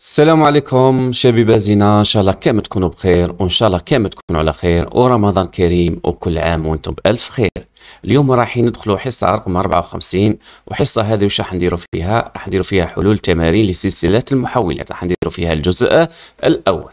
السلام عليكم شبيبه زينه ان شاء الله كامل تكونوا بخير وان شاء الله كامل تكونوا على خير ورمضان كريم وكل عام وانتم بالف خير اليوم رايحين ندخلوا حصه رقم 54 وحصه هذه واش راح نديروا فيها راح نديروا فيها حلول تمارين لسلسله المحولات راح نديروا فيها الجزء الاول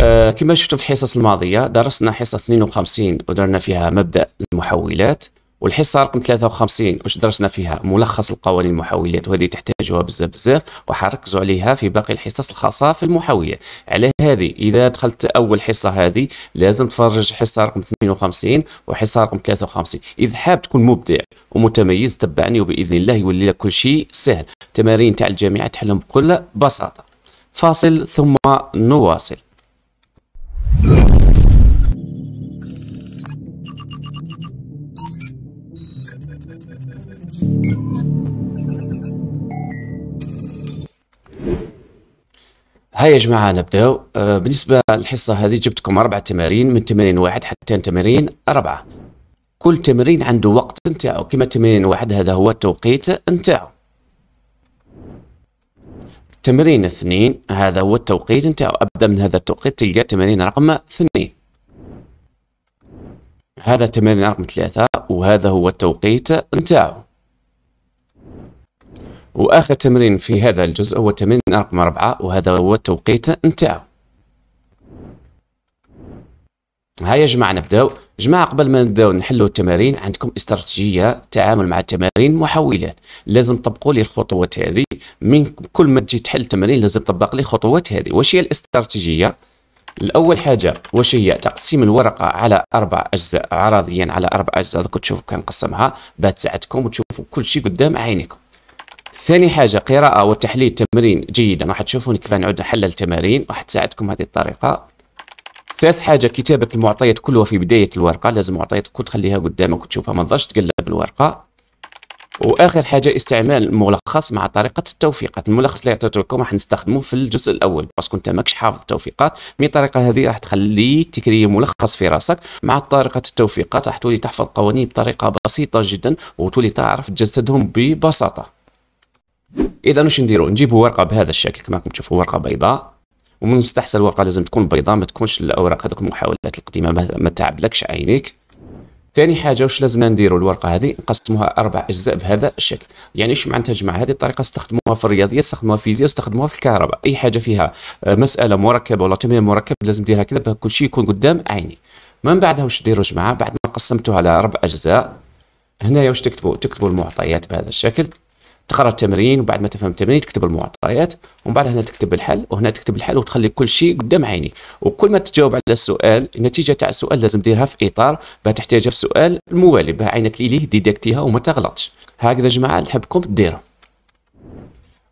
آه كما شفتوا في الحصص الماضيه درسنا حصه 52 ودرنا فيها مبدا المحولات والحصه رقم 53 واش درسنا فيها ملخص القوانين المحاولات وهذه تحتاجها بزاف بزاف وحركزوا عليها في باقي الحصص الخاصه في المحاولات على هذه اذا دخلت اول حصه هذه لازم تفرج حصه رقم 52 وحصه رقم 53 اذا حاب تكون مبدع ومتميز تبعني وباذن الله يولي لك كل شيء سهل تمارين تاع الجامعه تحلهم بكل بساطه فاصل ثم نواصل هاي يا جماعة نبداو آه، بالنسبة للحصة هذه جبتكم أربع تمارين من تمرين واحد حتى تمرين أربعة كل تمرين عنده وقت نتاعو كما تمرين واحد هذا هو التوقيت نتاعو تمرين اثنين هذا هو التوقيت نتاعو أبدأ من هذا التوقيت تلقى تمرين رقم اثنين هذا تمرين رقم ثلاثة وهذا هو التوقيت نتاعو واخر تمرين في هذا الجزء هو تمرين رقم اربعة وهذا هو التوقيت نتاعو هيا يا جماعه نبداو جماعه قبل ما نبداو نحلو التمارين عندكم استراتيجيه تعامل مع التمارين محولات لازم تطبقوا لي الخطوات هذه من كل ما تجي تحل تمارين لازم تطبق لي الخطوات هذه واش هي الاستراتيجيه الاول حاجه واش هي تقسيم الورقه على اربع اجزاء عرضيا على اربع اجزاء كنت تشوفوا كنقسمها باه تساعدكم وتشوفوا كل شيء قدام عينكم ثاني حاجه قراءه وتحليل تمرين جيدا راح تشوفون كيف نعود نحلل تمارين راح تساعدكم هذه الطريقه ثالث حاجه كتابه المعطيات كلها في بدايه الورقه لازم معطيات كل تخليها قدامك وتشوفها ما تضلش تقلب الورقه واخر حاجه استعمال الملخص مع طريقه التوفيقات الملخص اللي عطيته لكم راح نستخدمه في الجزء الاول باسكو انت ماكش حافظ التوفيقات من الطريقه هذه راح تخليك تكري ملخص في راسك مع طريقه التوفيقات راح تولي تحفظ قوانين بطريقه بسيطه جدا وتولي تعرف تجسدهم ببساطه اذا واش نديرو نجيبو ورقه بهذا الشكل كما راكم تشوفوا ورقه بيضاء ومن المستحسن الورقه لازم تكون بيضاء ما تكونش الاوراق هذوك المحاولات القديمه ما تعبلكش عينيك ثاني حاجه واش لازم نديرو الورقه هذه نقسموها اربع اجزاء بهذا الشكل يعني اش معناتها جماعه هذه الطريقه استخدموها في الرياضيات استخدموها في الفيزياء استخدموها في الكهرباء اي حاجه فيها آه، مساله مركبه ولا تمرين مركب لازم نديرها كذا باش كل شيء يكون قدام عيني من بعدها واش ديروا جماعه بعد ما قسمتوها على اربع اجزاء هنايا واش تكتبوا تكتبوا المعطيات بهذا الشكل تقرا التمرين وبعد ما تفهم التمرين تكتب المعطيات ومن بعد هنا تكتب الحل وهنا تكتب الحل وتخلي كل شيء قدام عينيك وكل ما تجاوب على السؤال النتيجه تاع السؤال لازم ديرها في اطار باه تحتاجها في السؤال الموالي باه عينك ليه ديدكتيها وما تغلطش هكذا جماعه نحبكم ديروا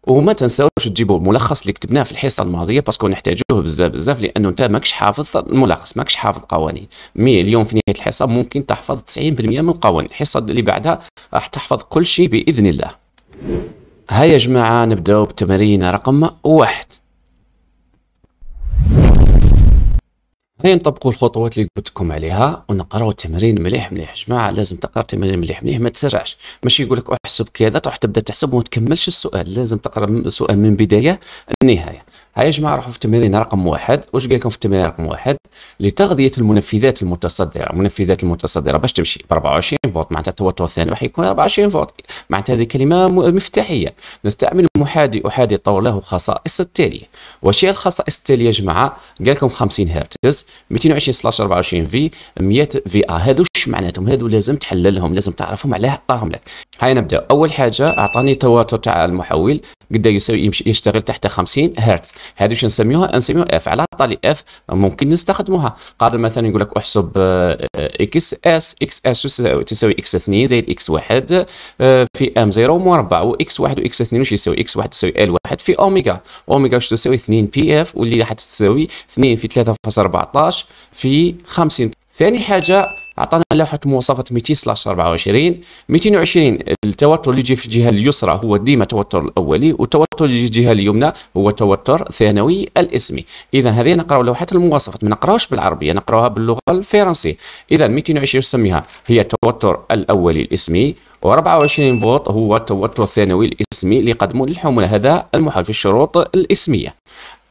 وما تنساوش تجيبوا الملخص اللي كتبناه في الحصه الماضيه باسكو نحتاجوه بزاف بزاف لانه انت ماكش حافظ الملخص ماكش حافظ قوانين مي اليوم في نهايه الحصه ممكن تحفظ 90% من القوانين الحصه اللي بعدها راح تحفظ كل شيء باذن الله هيا يا جماعة نبداو بتمرين رقم واحد هيا نطبقوا الخطوات اللي قلت لكم عليها ونقراو التمرين مليح مليح جماعه لازم تقرا التمرين مليح مليح ما تسرعش ماشي يقول لك احسب كذا تروح تبدا تحسب وما تكملش السؤال لازم تقرا السؤال من بدايه النهايه هيا يا جماعه نروحوا في التمرين رقم واحد واش قال لكم في التمرين رقم واحد لتغذيه المنفذات المتصدره المنفذات المتصدره باش تمشي ب 24 فولت معناتها التوتر الثاني راح يكون 24 فولت معناتها هذه كلمه مفتاحيه نستعمل محادي احادي طور له خصائص التاليه واش هي الخصائص التاليه يا جماعه قال لكم 50 هرتز 220 سلاش 24 في 100 في ا هذو واش معناتهم هذو لازم تحللهم لازم تعرفهم علاه عطاهم لك هيا نبدا اول حاجه اعطاني التوتر تاع المحول قد يساوي يشتغل تحت 50 هرتز هذه واش نسميوها نسميوها اف على طالي اف ممكن نستخدموها قادر مثلا يقول لك احسب اكس اس اكس اس تساوي اكس 2 زائد اكس 1 آه، في ام 0 مربع واكس 1 واكس 2 واش يساوي اكس 1 تساوي ال 1 في اوميغا اوميغا واش تساوي 2 بي اف واللي راح تساوي 2 في 3.14 في 50 ثاني حاجه اعطانا لوحه مواصفه 200 سلاش 24 220 التوتر اللي يجي في الجهه اليسرى هو ديما التوتر الاولي والتوتر اللي يجي في الجهه اليمنى هو توتر ثانوي الاسمي اذا هذه نقراو لوحات المواصفات ما نقراوش بالعربيه نقراوها باللغه الفرنسيه اذا 220 نسميها هي التوتر الاولي الاسمي و24 فولت هو التوتر الثانوي الاسمي اللي يقدمه للحموله هذا المحال في الشروط الاسميه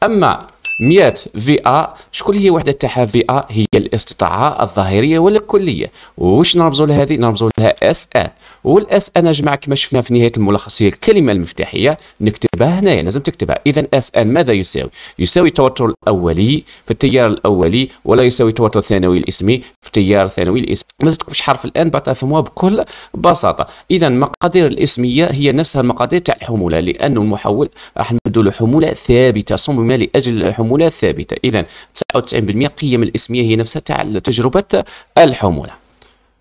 اما 100 في ا شكون هي وحده تاعها في ا هي الاستطاعه الظاهريه ولا الكليه واش نرمزوا لها هذه نرمزوا لها اس ان والاس ان جماعه كما شفنا في نهايه الملخص هي الكلمه المفتاحيه نكتبها هنايا لازم تكتبها اذا اس ان ماذا يساوي يساوي التوتر الاولي في التيار الاولي ولا يساوي التوتر الثانوي الاسمي في التيار الثانوي الاسمي ما زدتكمش حرف الان بطا فهموها بكل بساطه اذا المقادير الاسميه هي نفسها المقادير تاع الحموله لانه المحول راح نمدوا له حموله ثابته صمم لاجل الحموله حمولة ثابتة إذا 99% قيم الاسمية هي نفسها تاع تجربة الحمولة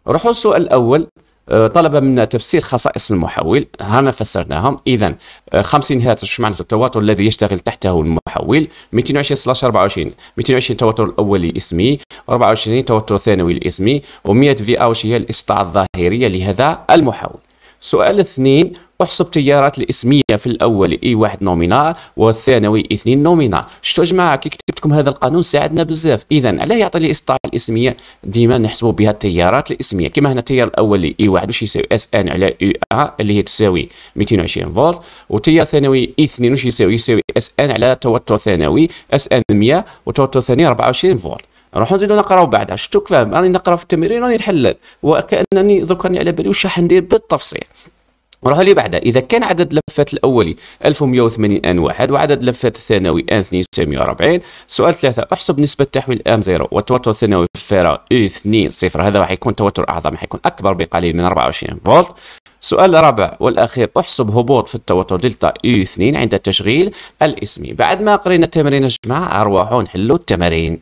نروحوا السؤال الأول آه، طلب منا تفسير خصائص المحول هنا فسرناهم اذا آه، 50 هرتز معناته التواتر الذي يشتغل تحته المحول 220 سلاش 24 220 توتر الاولي اسمي 24 توتر ثانوي الاسمي و100 في اوش هي الاستطاعه الظاهريه لهذا المحول سؤال اثنين احسب تيارات الاسميه في الاول اي واحد نومينال والثانوي اثنين نومينال شتو جماعه كي كتبتكم هذا القانون ساعدنا بزاف اذا علاه يعطي لي اسطاعه الاسميه ديما نحسبوا بها التيارات الاسميه كما هنا التيار الاولي اي واحد واش يساوي اس ان على او ا اللي هي تساوي 220 فولت والتيار الثانوي اي اثنين واش يساوي يساوي اس ان على توتر ثانوي اس ان 100 وتوتر ثاني 24 فولت نروحو نزيدو نقراو بعدها شتوك فاهم راني نقرا في التمرين راني نحلل وكانني دوك راني على بالي واش راح ندير بالتفصيل نروحوا اللي بعدها اذا كان عدد اللفات الاولي 1180 ان واحد وعدد اللفات الثانوي ان 240 سؤال ثلاثة احسب نسبة تحويل ام زيرو والتوتر الثانوي في الفراغ اي 2 صفر هذا راح يكون توتر اعظم راح يكون اكبر بقليل من 24 فولت سؤال رابع والاخير احسب هبوط في التوتر دلتا اي 2 عند التشغيل الاسمي بعد ما قرينا التمارين يا جماعه ارواحوا نحلوا التمارين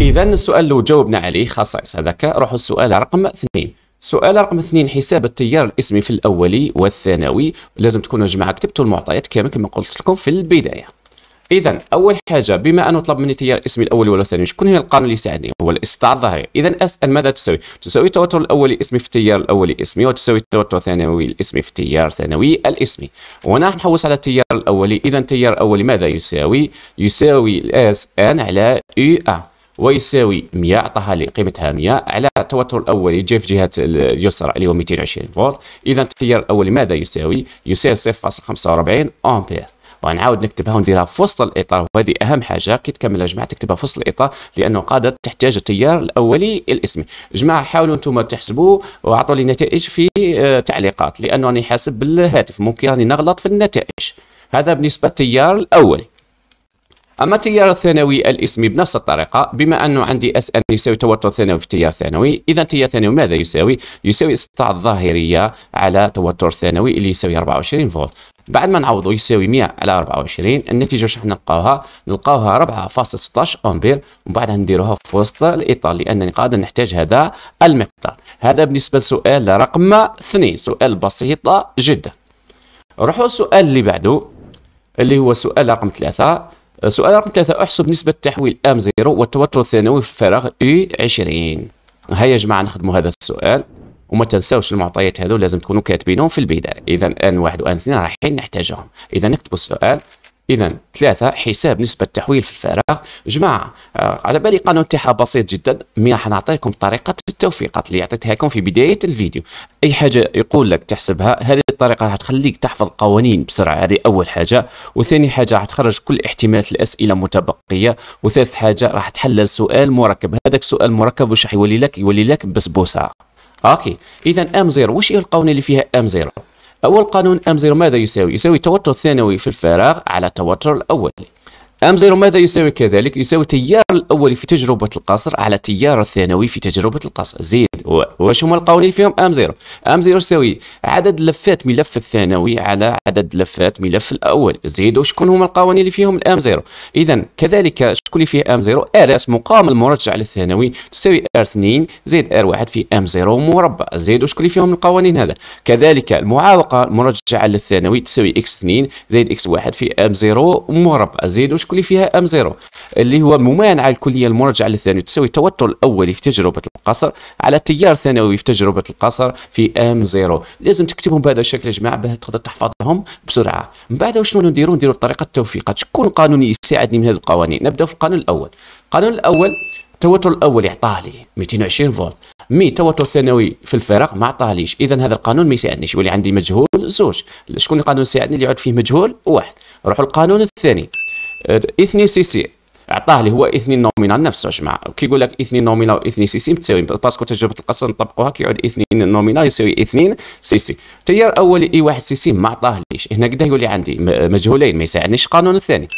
اذا السؤال اللي جاوبنا عليه خصائص هذاك روحوا السؤال رقم اثنين سؤال رقم اثنين حساب التيار الاسمي في الاولي والثانوي لازم تكونوا يا جماعه كتبتوا المعطيات كامل كما قلت لكم في البدايه اذا اول حاجه بما انه طلب مني تيار الاسمي الاولي ولا الثاني شكون هي القانون اللي يساعدني هو الاستطاعه الظاهري اذا اسال ماذا تساوي تساوي التوتر الاولي اسمي في التيار الاولي اسمي وتساوي التوتر الثانوي الاسمي في التيار الثانوي الاسمي وهنا راح نحوس على التيار الاولي اذا التيار الاولي ماذا يساوي يساوي الاس ان على يو ا ويساوي 100 عطاها لي قيمتها 100 على التوتر الاولي جاي في جهه اليسرى اللي هو 220 فولت اذا التيار الاولي ماذا يساوي يساوي 0.45 امبير ونعاود نكتبها ونديرها في وسط الاطار وهذه اهم حاجه كي تكمل يا جماعه تكتبها في وسط الاطار لانه قادر تحتاج التيار الاولي الاسمي جماعه حاولوا انتم تحسبوا واعطوا لي نتائج في آه، تعليقات لانه راني حاسب بالهاتف ممكن راني نغلط في النتائج هذا بالنسبه للتيار الاولي اما التيار الثانوي الاسمي بنفس الطريقه بما انه عندي اس ان يساوي توتر ثانوي في التيار الثانوي اذا التيار الثانوي ماذا يساوي يساوي استطاع الظاهريه على توتر ثانوي اللي يساوي 24 فولت بعد ما نعوضو يساوي 100 على 24 النتيجه واش نلقاوها نلقاوها 4.16 امبير ومن بعد نديروها في وسط الاطار لانني قادر نحتاج هذا المقدار هذا بالنسبه لسؤال رقم 2 سؤال بسيط جدا نروحوا السؤال اللي بعده اللي هو سؤال رقم 3 سؤال رقم ثلاثة احسب نسبة تحويل ام زيرو والتوتر الثانوي في الفراغ اي 20 هيا يا جماعة نخدموا هذا السؤال وما تنساوش المعطيات هذو لازم تكونوا كاتبينهم في البداية إذا ان واحد وان اثنين رايحين نحتاجهم إذا نكتبوا السؤال اذا ثلاثه حساب نسبه تحويل في الفراغ جماعه آه على بالي قانون تاعها بسيط جدا مي راح نعطيكم طريقه التوفيقات اللي عطيتها لكم في بدايه الفيديو اي حاجه يقول لك تحسبها هذه الطريقه راح تخليك تحفظ قوانين بسرعه هذه اول حاجه وثاني حاجه راح تخرج كل احتمالات الاسئله متبقيه وثالث حاجه راح تحلل سؤال مركب هذاك سؤال مركب واش راح يولي لك يولي لك بسبوسه اوكي اذا ام زيرو واش هي القوانين اللي فيها ام زيرو أول قانون أم زيرو ماذا يساوي؟ يساوي التوتر الثانوي في الفراغ على التوتر الأول زيرو ماذا يساوي كذلك؟ يساوي التيار الأول في تجربة القصر على التيار الثانوي في تجربة القصر زيد واش هما القوانين فيهم أم زيرو أم زيرو يساوي عدد لفات ملف الثانوي على عدد لفات ملف الأول زيد وشكون هما القوانين اللي فيهم الأم زيرو إذا كذلك شكون اللي فيه أم زيرو اس مقام المرجع للثانوي تساوي ار 2 زيد ار 1 في أم زيرو مربع زيد وشكون اللي فيهم القوانين هذا كذلك المعاوقة المرجعة للثانوي تساوي اكس 2 زيد اكس 1 في أم زيرو مربع زيد وشكون الكلي فيها ام زيرو اللي هو ممانعه الكليه المرجعه للثانوي تساوي التوتر الاولي في تجربه القصر على التيار الثانوي في تجربه القصر في ام زيرو لازم تكتبهم بهذا الشكل يا جماعه باه تقدر تحفظهم بسرعه من بعد شنو نديرو نديرو طريقه التوفيقات شكون قانون يساعدني من هذه القوانين نبدا في القانون الاول القانون الاول التوتر الاول يعطاه لي 220 فولت مي التوتر الثانوي في الفراغ ما عطاهليش اذا هذا القانون ما يساعدنيش يولي عندي مجهول زوج شكون القانون يساعدني اللي يعود فيه مجهول واحد نروحوا للقانون الثاني اثنين سي سي عطاه لي هو اثنين نومينال نفسه يا جماعه كيقول لك اثنين نومينال واثنين سي سي متساويين باسكو تجربه القصر نطبقوها كيعود اثنين نومينال يساوي اثنين سي سي تيار اولي اي واحد سي سي ما ليش هنا كدا يولي عندي مجهولين ما يساعدنيش القانون الثاني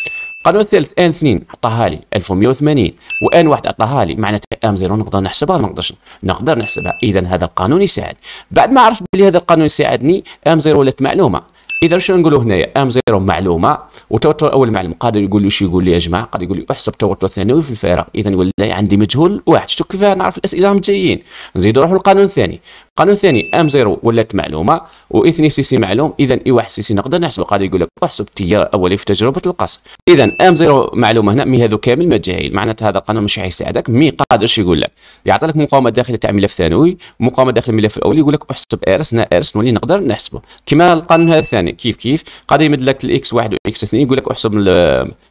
القانون الثالث ان اثنين عطاها لي 1180 وان واحد عطاها لي معناتها ام زيرو نقدر نحسبها ما نقدرش نقدر نحسبها اذا هذا القانون يساعد بعد ما عرفت بلي هذا القانون يساعدني ام زيرو ولات معلومه اذا شنو نقولوا هنايا ام زيرو معلومه وتوتر اول معلم قادر يقول لي شو يقول لي يا جماعه قادر يقول لي احسب توتر ثانوي في الفارق اذا لي عندي مجهول واحد شتو كيف نعرف الاسئله راهم جايين نزيدوا نروحوا للقانون الثاني قانون ثاني ام زيرو ولات معلومه واثني سي سي معلوم اذا اي واحد سي سي نقدر نحسب قادر يقول لك احسب التيار الاولي في تجربه القصر اذا ام زيرو معلومه هنا مي هذو كامل ما تجاهل معناتها هذا القانون مش حيساعدك مي قادرش يقول لك يعطي لك مقاومه داخل تاع ملف ثانوي مقاومه داخل الملف الاولي يقول لك احسب ارس هنا ارس نولي نقدر نحسبه كما القانون هذا الثاني كيف كيف قادر يمد لك الاكس واحد واكس اثنين يقول لك احسب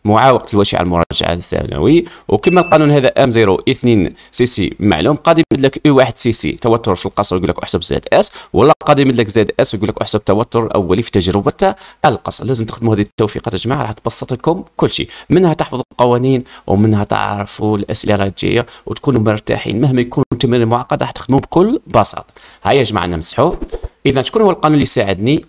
معاوقه الوشي على المراجعه الثانوي وكما القانون هذا ام زيرو اثنين سي سي معلوم قادر يمد لك اي واحد سي سي توتر في القصر يقول لك احسب زد اس ولا قادم لك زد اس ويقول لك احسب التوتر الاولي في تجربه القص لازم تخدموا هذه التوفيقات يا جماعه راح تبسط لكم كل شيء منها تحفظوا القوانين ومنها تعرفوا الاسئله الجايه جايه وتكونوا مرتاحين مهما يكون التمرين معقد راح تخدموا بكل بساطه هيا يا جماعه نمسحوا اذا شكون هو القانون اللي يساعدني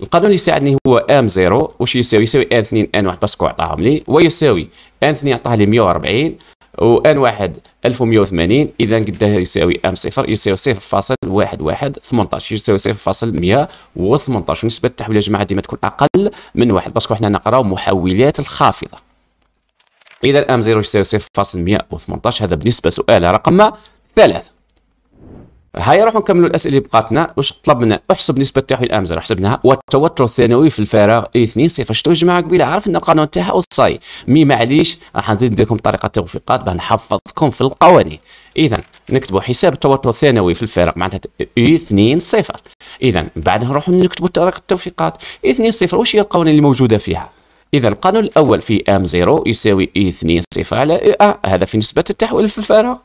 القانون اللي يساعدني هو ام زيرو واش يساوي يساوي ان 2 ان 1 باسكو عطاهم لي ويساوي ان 2 عطاه لي 140 وان واحد 1180 اذا قد يساوي ام صفر يساوي صفر فاصل واحد واحد 18 يساوي صفر فاصل 118 ونسبه التحويل يا جماعه ديما تكون اقل من واحد باسكو حنا نقراو محولات الخافضه اذا ام زيرو يساوي صفر فاصل 118 هذا بالنسبه سؤال رقم ثلاثه هيا نروحوا نكملوا الاسئله اللي بقاتنا واش طلبنا احسب نسبه تحويل امزر حسبناها والتوتر الثانوي في الفراغ اي 2 صفر شتو جماعه قبيله عرفنا القانون تاعها وصاي مي معليش راح ندير لكم طريقه توفيقات باه نحفظكم في القوانين اذا نكتبوا حساب التوتر الثانوي في الفراغ معناتها اي 2 صفر اذا بعدها نروحوا نكتبوا طريقه التوفيقات اي 2 صفر واش هي القوانين اللي موجوده فيها إذا القانون الأول في أم 0 يساوي إي 2 صفر على إي أ هذا في نسبة التحويل في الفراغ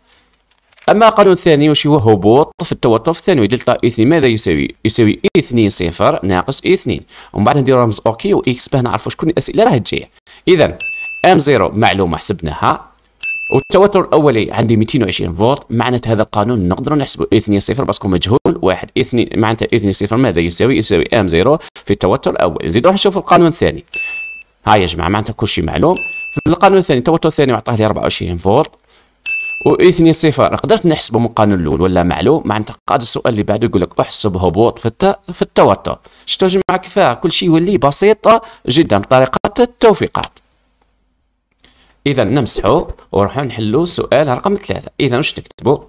أما القانون الثاني واش هو هبوط في التوتر الثانوي دلتا إثنين ماذا يساوي؟ يساوي إثنين صفر ناقص إثنين ومن بعد ندير رمز أوكي وإكس باه نعرفوا شكون الأسئلة راه تجي إذا أم زيرو معلومة حسبناها والتوتر الاولي عندي 220 فولت معناتها هذا القانون نقدروا نحسبوا 2 صفر باسكو مجهول واحد 2 معناتها 2 صفر ماذا يساوي يساوي ام زيرو في التوتر الاول نزيدوا نشوفوا القانون الثاني ها يا جماعه معناتها كل شيء معلوم في القانون الثاني التوتر الثاني عطاه لي 24 فولت واثنين صفر قدرت من القانون الاول ولا معلوم معناتها قاد السؤال اللي بعده يقول لك احسب هبوط في الت... في التوتر شتو جمع كفاه كل شيء يولي بسيط جدا بطريقه التوفيقات اذا نمسحو ونروحو نحلو سؤال رقم ثلاثة اذا واش نكتبو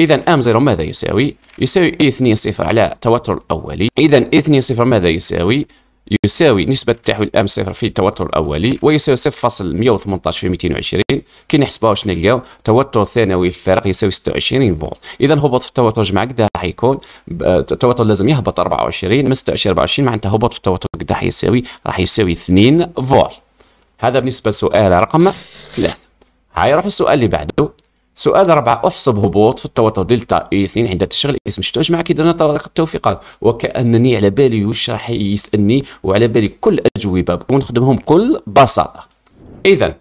اذا ام زيرو ماذا يساوي يساوي اثنين صفر على التوتر الاولي اذا اثنين صفر ماذا يساوي يساوي نسبة تحويل الام صفر في التوتر الأولي ويساوي 0.118 في 220 كي نحسبوها واش نلقاو توتر ثانوي الفارق يساوي 26 فولت إذا هبوط في التوتر جمع قد راح يكون التوتر لازم يهبط 24 من 26 24 معناتها هبوط في التوتر قد راح يساوي راح يساوي 2 فولت هذا بالنسبة لسؤال رقم ثلاثة هاي نروحوا السؤال اللي بعده سؤال ربعة احسب هبوط في التوتر دلتا اي 2 عند تشغيل اسم اجمع كي درنا طريقه التوفيقات وكانني على بالي واش راح يسالني وعلى بالي كل اجوبه ونخدمهم بكل بساطه اذا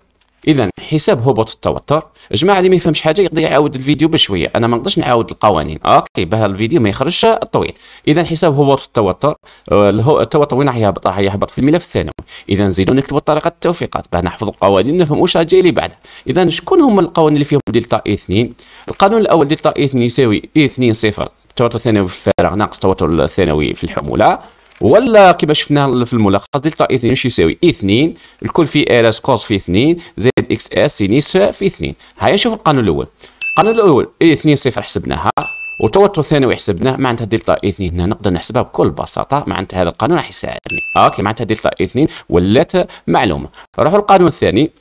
اذا حساب هبوط التوتر جماعه اللي ما يفهمش حاجه يقدر يعاود الفيديو بشويه انا ما نقدرش نعاود القوانين اوكي بها الفيديو ما يخرجش طويل اذا حساب هبوط التوتر آه، التوتر وين راح يهبط راح يهبط في الملف الثانوي اذا نزيدو نكتبوا طريقه التوفيقات باه نحفظ القوانين نفهم واش جاي اللي بعدها اذا شكون هما القوانين اللي فيهم دلتا اي 2 القانون الاول دلتا اي 2 يساوي اي 2 صفر التوتر الثانوي في الفارغ ناقص التوتر الثانوي في الحموله ولا كما شفنا في الملخص دلتا اي 2 واش يساوي اي 2 الكل في ال اس كوز في 2 زائد اكس اس سينيس في 2 هيا نشوف القانون الاول القانون الاول اي 2 صفر حسبناها وتوتر ثانوي حسبناه معناتها دلتا اي 2 هنا نقدر نحسبها بكل بساطه معناتها هذا القانون راح يساعدني اوكي معناتها دلتا اي 2 ولات معلومه نروحوا للقانون الثاني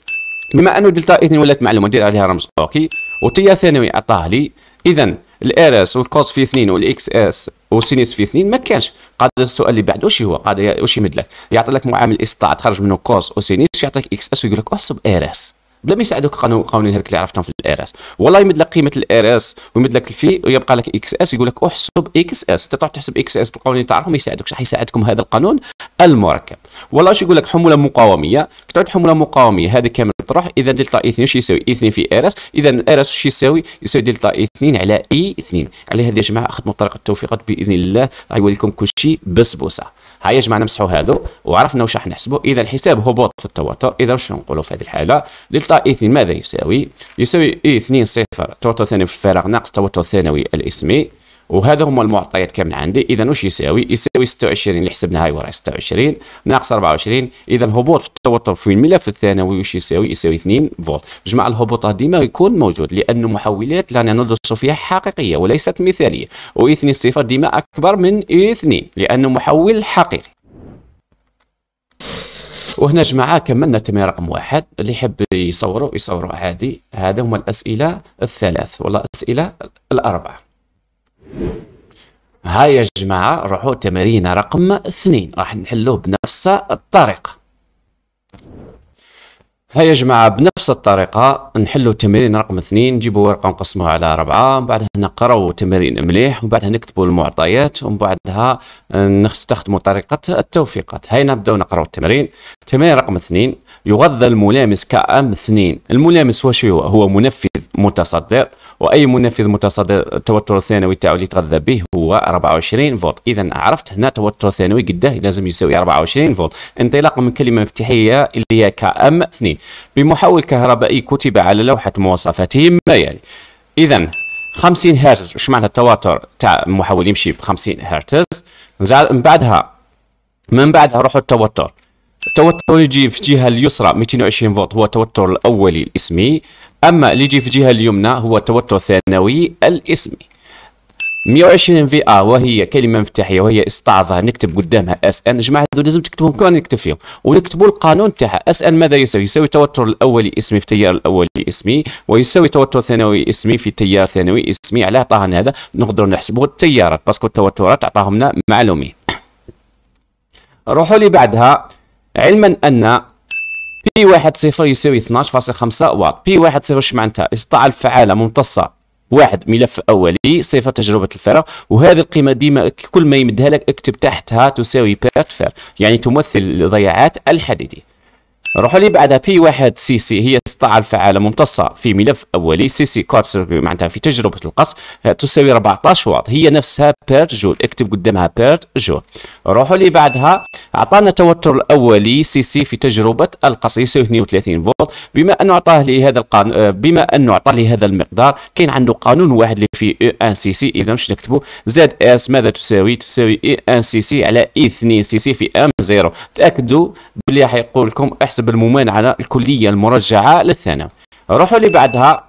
بما انه دلتا اي 2 ولات معلومه ندير عليها رمز اوكي والتيار ثانوي عطاه لي اذا الار اس والكوز في 2 والاكس اس وسينيس في 2 ما كانش قاد السؤال اللي بعده واش هو قاد واش يمد لك يعطي لك معامل استطاع تخرج منه كوز وسينيس يعطيك اكس اس ويقول لك احسب ار اس بلا ما يساعدوك قانون قوانين هذيك اللي عرفتهم في الار اس والله يمد لك قيمه الار اس ويمد لك الفي ويبقى لك اكس اس يقول لك احسب اكس اس انت تروح تحسب اكس اس بالقوانين تاعهم ما يساعدكش راح يساعدكم هذا القانون المركب والله واش يقول لك حموله مقاوميه كي تعود حموله مقاوميه هذه كم مطروح اذا دلتا اي 2 واش يساوي اي 2 في ار اس اذا ار اس واش يساوي يساوي دلتا اي 2 على اي 2 على هذه يا جماعه خدموا طريقه التوفيقات باذن الله غيولي لكم شيء بسبوسه ها يا جماعه نمسحوا هادو وعرفنا واش راح نحسبوا اذا الحساب هبوط في التوتر اذا واش نقولوا في هذه الحاله دلتا اي 2 ماذا يساوي يساوي اي 2 صفر توتر ثاني في الفراغ ناقص توتر ثانوي الاسمي وهذا هما المعطيات كامل عندي اذا واش يساوي يساوي 26 اللي حسبنا هاي وراه 26 ناقص 24 اذا هبوط في التوتر في الملف الثانوي واش يساوي يساوي 2 فولت جمع الهبوط ديما يكون موجود لانه محولات لان ندرس ندرسوا فيها حقيقيه وليست مثاليه و2 صفر ديما اكبر من 2 لانه محول حقيقي وهنا جماعة كملنا التمرين رقم واحد اللي يحب يصوروا يصوروا عادي هذا هما الأسئلة الثلاث ولا الأسئلة الأربعة هاي يا جماعة روحوا تمارين رقم اثنين راح نحلوه بنفس الطريقة هيا جماعة بنفس الطريقة نحلوا تمرين رقم اثنين نجيبوا ورقة نقسموها على أربعة ومن بعدها نقراو التمارين مليح ومن بعدها نكتبوا المعطيات ومن بعدها نستخدموا طريقة التوفيقات هيا نبداو نقراو التمرين تمرين رقم اثنين يغذى الملامس كأم اثنين الملامس واش هو هو منفذ متصدر وأي منفذ متصدر التوتر الثانوي تاعو اللي يتغذى به هو 24 فولت إذا عرفت هنا توتر ثانوي قداه لازم يساوي 24 فولت انطلاقا من كلمة مفتاحية اللي هي كأم اثنين بمحول كهربائي كتب على لوحة مواصفاته ما يلي إذا 50 هرتز وش معنى التواتر تاع المحول يمشي ب 50 هرتز من بعدها من بعدها روحوا التوتر التوتر يجي في الجهه اليسرى 220 فولت هو التوتر الاولي الاسمي اما اللي يجي في الجهه اليمنى هو التوتر الثانوي الاسمي 120 في ا وهي كلمه مفتاحيه وهي استعظها نكتب قدامها اس ان جماعه هذو لازم تكتبهم كون نكتب فيهم ونكتبوا القانون تاعها اس ان ماذا يساوي يساوي توتر الاولي اسمي في التيار الاولي اسمي ويساوي توتر ثانوي اسمي في التيار ثانوي اسمي علاه عطاهن هذا نقدروا نحسبوا التيارات باسكو التوترات لنا معلومين روحوا لي بعدها علما ان بي واحد صفر يساوي 12.5 واط بي واحد صفر اش معناتها استطاعة الفعالة ممتصة واحد ملف اولي صفه تجربه الفرق وهذه القيمه ديما كل ما يمدها لك اكتب تحتها تساوي بيرت فير يعني تمثل الضياعات الحديديه نروحوا لي بعدها بي واحد سي سي هي القطاع الفعالة ممتصة في ملف أولي سي سي كورد معناتها في تجربة القص آه، تساوي 14 واط هي نفسها بير جول اكتب قدامها بير جول روحوا لي بعدها أعطانا توتر الأولي سي سي في تجربة القص يساوي 32 فولت بما أنه أعطاه لي هذا القانون آه، بما أنه أعطاه لي هذا المقدار كاين عنده قانون واحد اللي في اي ان سي سي إذا مش نكتبه زد اس ماذا تساوي تساوي اي ان سي سي على اي 2 سي سي في ام 0 تأكدوا بلي حيقول لكم احسب الممانعة الكلية المرجعة الثانوي روحوا لي بعدها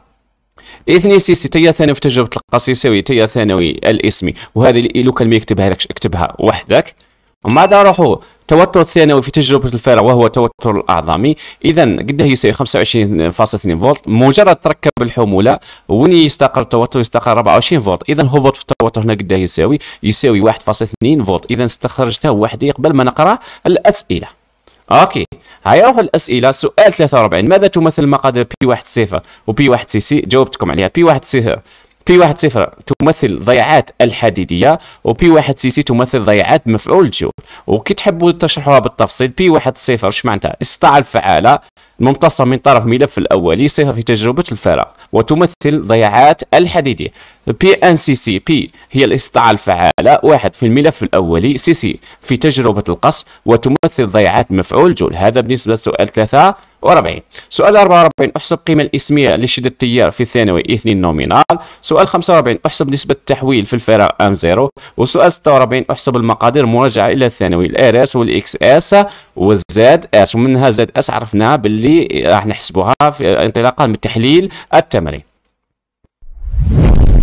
اثني سيسي تيا ثانوي في تجربه القصيصاوي تيا ثانوي الاسمي وهذه لو كان ما يكتبها لك اكتبها وحدك ومن روحوا توتر الثانوي في تجربه الفرع وهو توتر الاعظمي اذا هي يساوي 25.2 فولت مجرد تركب الحموله وين يستقر التوتر يستقر 24 فولت اذا هبوط في التوتر هنا قده يساوي يساوي 1.2 فولت اذا استخرجته وحدي قبل ما نقرا الاسئله اوكي هيروحوا الاسئله سؤال 43 ماذا تمثل مقادير بي 1 صفر وبي 1 سي سي جاوبتكم عليها بي 1 صفر بي واحد صفر تمثل ضيعات الحديديه وبي 1 سي سي تمثل ضيعات مفعول الجول وكي تحبوا تشرحوها بالتفصيل بي واحد صفر اش معناتها استطاع الفعاله الممتصه من طرف ملف الاولي صفر في تجربه الفراغ وتمثل ضيعات الحديديه بي ان سي سي بي هي الاستطاعه الفعاله واحد في الملف الاولي سي سي في تجربه القصر وتمثل ضيعات مفعول الجول هذا بالنسبه للسؤال ثلاثه 40 سؤال 44 احسب القيمه الاسميه لشده التيار في الثانوي اي 2 نومينال سؤال 45 احسب نسبه التحويل في الفراغ ام 0 وسؤال 46 احسب المقادير المراجعه الى الثانوي الار اس والاكس اس والزاد اس ومنها زاد اس عرفناها باللي راح نحسبوها في انطلاقا من تحليل التمرين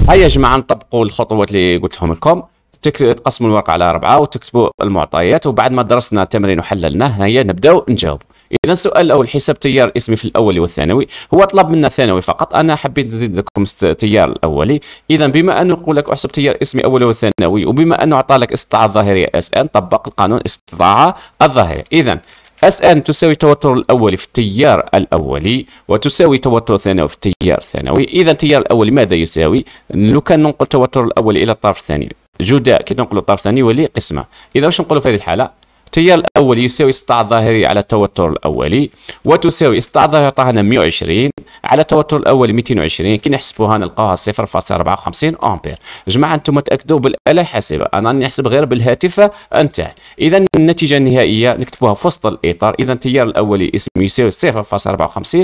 هيا يا جماعه نطبقوا الخطوات اللي قلتهم لكم تقسموا الورقه على اربعه وتكتبوا المعطيات وبعد ما درسنا التمرين وحللناه هيا نبداو نجاوب اذا السؤال الاول حساب تيار اسمي في الاولي والثانوي هو طلب منا الثانوي فقط انا حبيت نزيد لكم التيار الاولي اذا بما انه نقول لك احسب تيار اسمي اولي وثانوي وبما انه اعطى لك استطاعه الظاهريه اس ان طبق القانون استطاعه الظاهريه اذا اس ان تساوي توتر الاولي في التيار الاولي وتساوي توتر الثانوي في التيار الثانوي اذا التيار الاولي ماذا يساوي لو كان ننقل التوتر الاولي الى الطرف الثاني جداء كي تنقلوا الطرف الثاني ولي قسمه اذا واش نقولوا في هذه الحاله التيار الأول يساوي 16 ظاهري على التوتر الأولي وتساوي 16 ظاهري عطاهنا 120 على التوتر الأولي 220 كي نحسبوها نلقاوها 0.54 أمبير جماعة أنتم تأكدوا بالآلة الحاسبة أنا نحسب غير بالهاتف أنت إذا النتيجة النهائية نكتبوها في وسط الإطار إذا التيار الأولي اسمه يساوي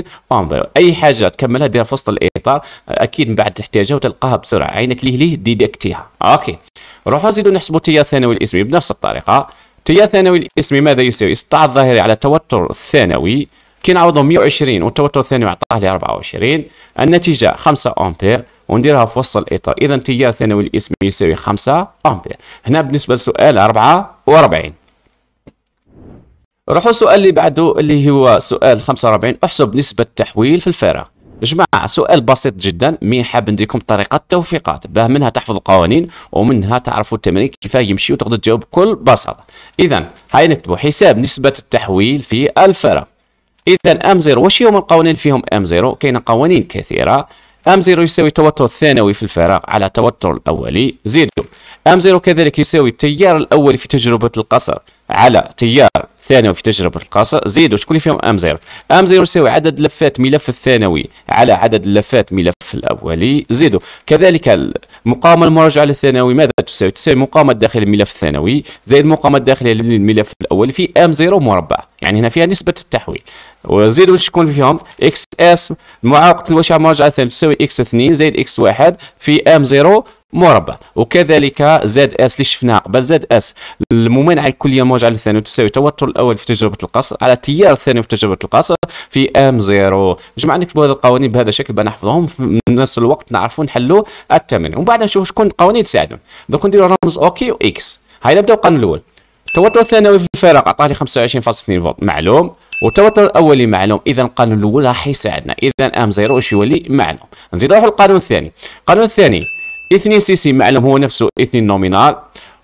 0.54 أمبير أي حاجة تكملها ديرها في وسط الإطار أكيد من بعد تحتاجها وتلقاها بسرعة عينك ليه ليه ديدكتيها أوكي روحوا زيدوا نحسبوا التيار الثانوي الاسمي بنفس الطريقة تيار ثانوي الاسم ماذا يساوي؟ استطاع الظاهري على التوتر الثانوي كي نعوضو 120 والتوتر الثانوي عطاه لي 24 النتيجة 5 أمبير ونديرها في وسط الإطار إذا تيار ثانوي الاسم يساوي 5 أمبير هنا بالنسبة لسؤال 44 روحوا السؤال اللي بعده اللي هو سؤال 45 احسب نسبة تحويل في الفارق جماعة سؤال بسيط جدا مين حاب نديكم طريقة التوفيقات باه منها تحفظ القوانين ومنها تعرفوا التمارين كيف يمشي وتقدر تجاوب بكل بساطة إذا هاي نكتبوا حساب نسبة التحويل في الفرق إذا أم زيرو واش هما القوانين فيهم أم زيرو كاين قوانين كثيرة أم زيرو يساوي التوتر الثانوي في الفراغ على التوتر الأولي زيدوا أم زيرو كذلك يساوي التيار الأولي في تجربة القصر على تيار ثانوي في تجربة القاصة زيدوا شكون اللي فيهم ام زيرو ام زيرو يساوي عدد لفات ملف الثانوي على عدد لفات ملف الأولي زيدوا كذلك مقام المراجعة للثانوي ماذا تساوي تساوي مقام الداخل الملف الثانوي زائد مقام الداخلي للملف الأولي في ام زيرو مربع يعني هنا فيها نسبة التحويل وزيدوا شكون فيهم اكس اس معاقة الوشع المراجعة الثانوي تساوي اكس 2 زائد اكس 1 في ام زيرو مربع وكذلك زد اس اللي شفناها قبل زد اس الممانعه الكليه موجعه للثانوي تساوي التوتر الاول في تجربه القصر على التيار الثاني في تجربه القصر في ام زيرو جمع نكتبوا هذه القوانين بهذا الشكل بنحفظهم في نفس الوقت نعرفوا نحلوا الثمن ومن بعد نشوف شكون القوانين تساعدهم دوك نديروا رمز اوكي واكس هاي نبداو القانون الاول التوتر الثانوي في الفارق عطاه لي 25.2 فولت معلوم والتوتر الاولي معلوم اذا القانون الاول راح يساعدنا اذا ام زيرو واش يولي معلوم نزيد نروح للقانون الثاني القانون الثاني اثنين سي سي معلم هو نفسه اثنين نومينال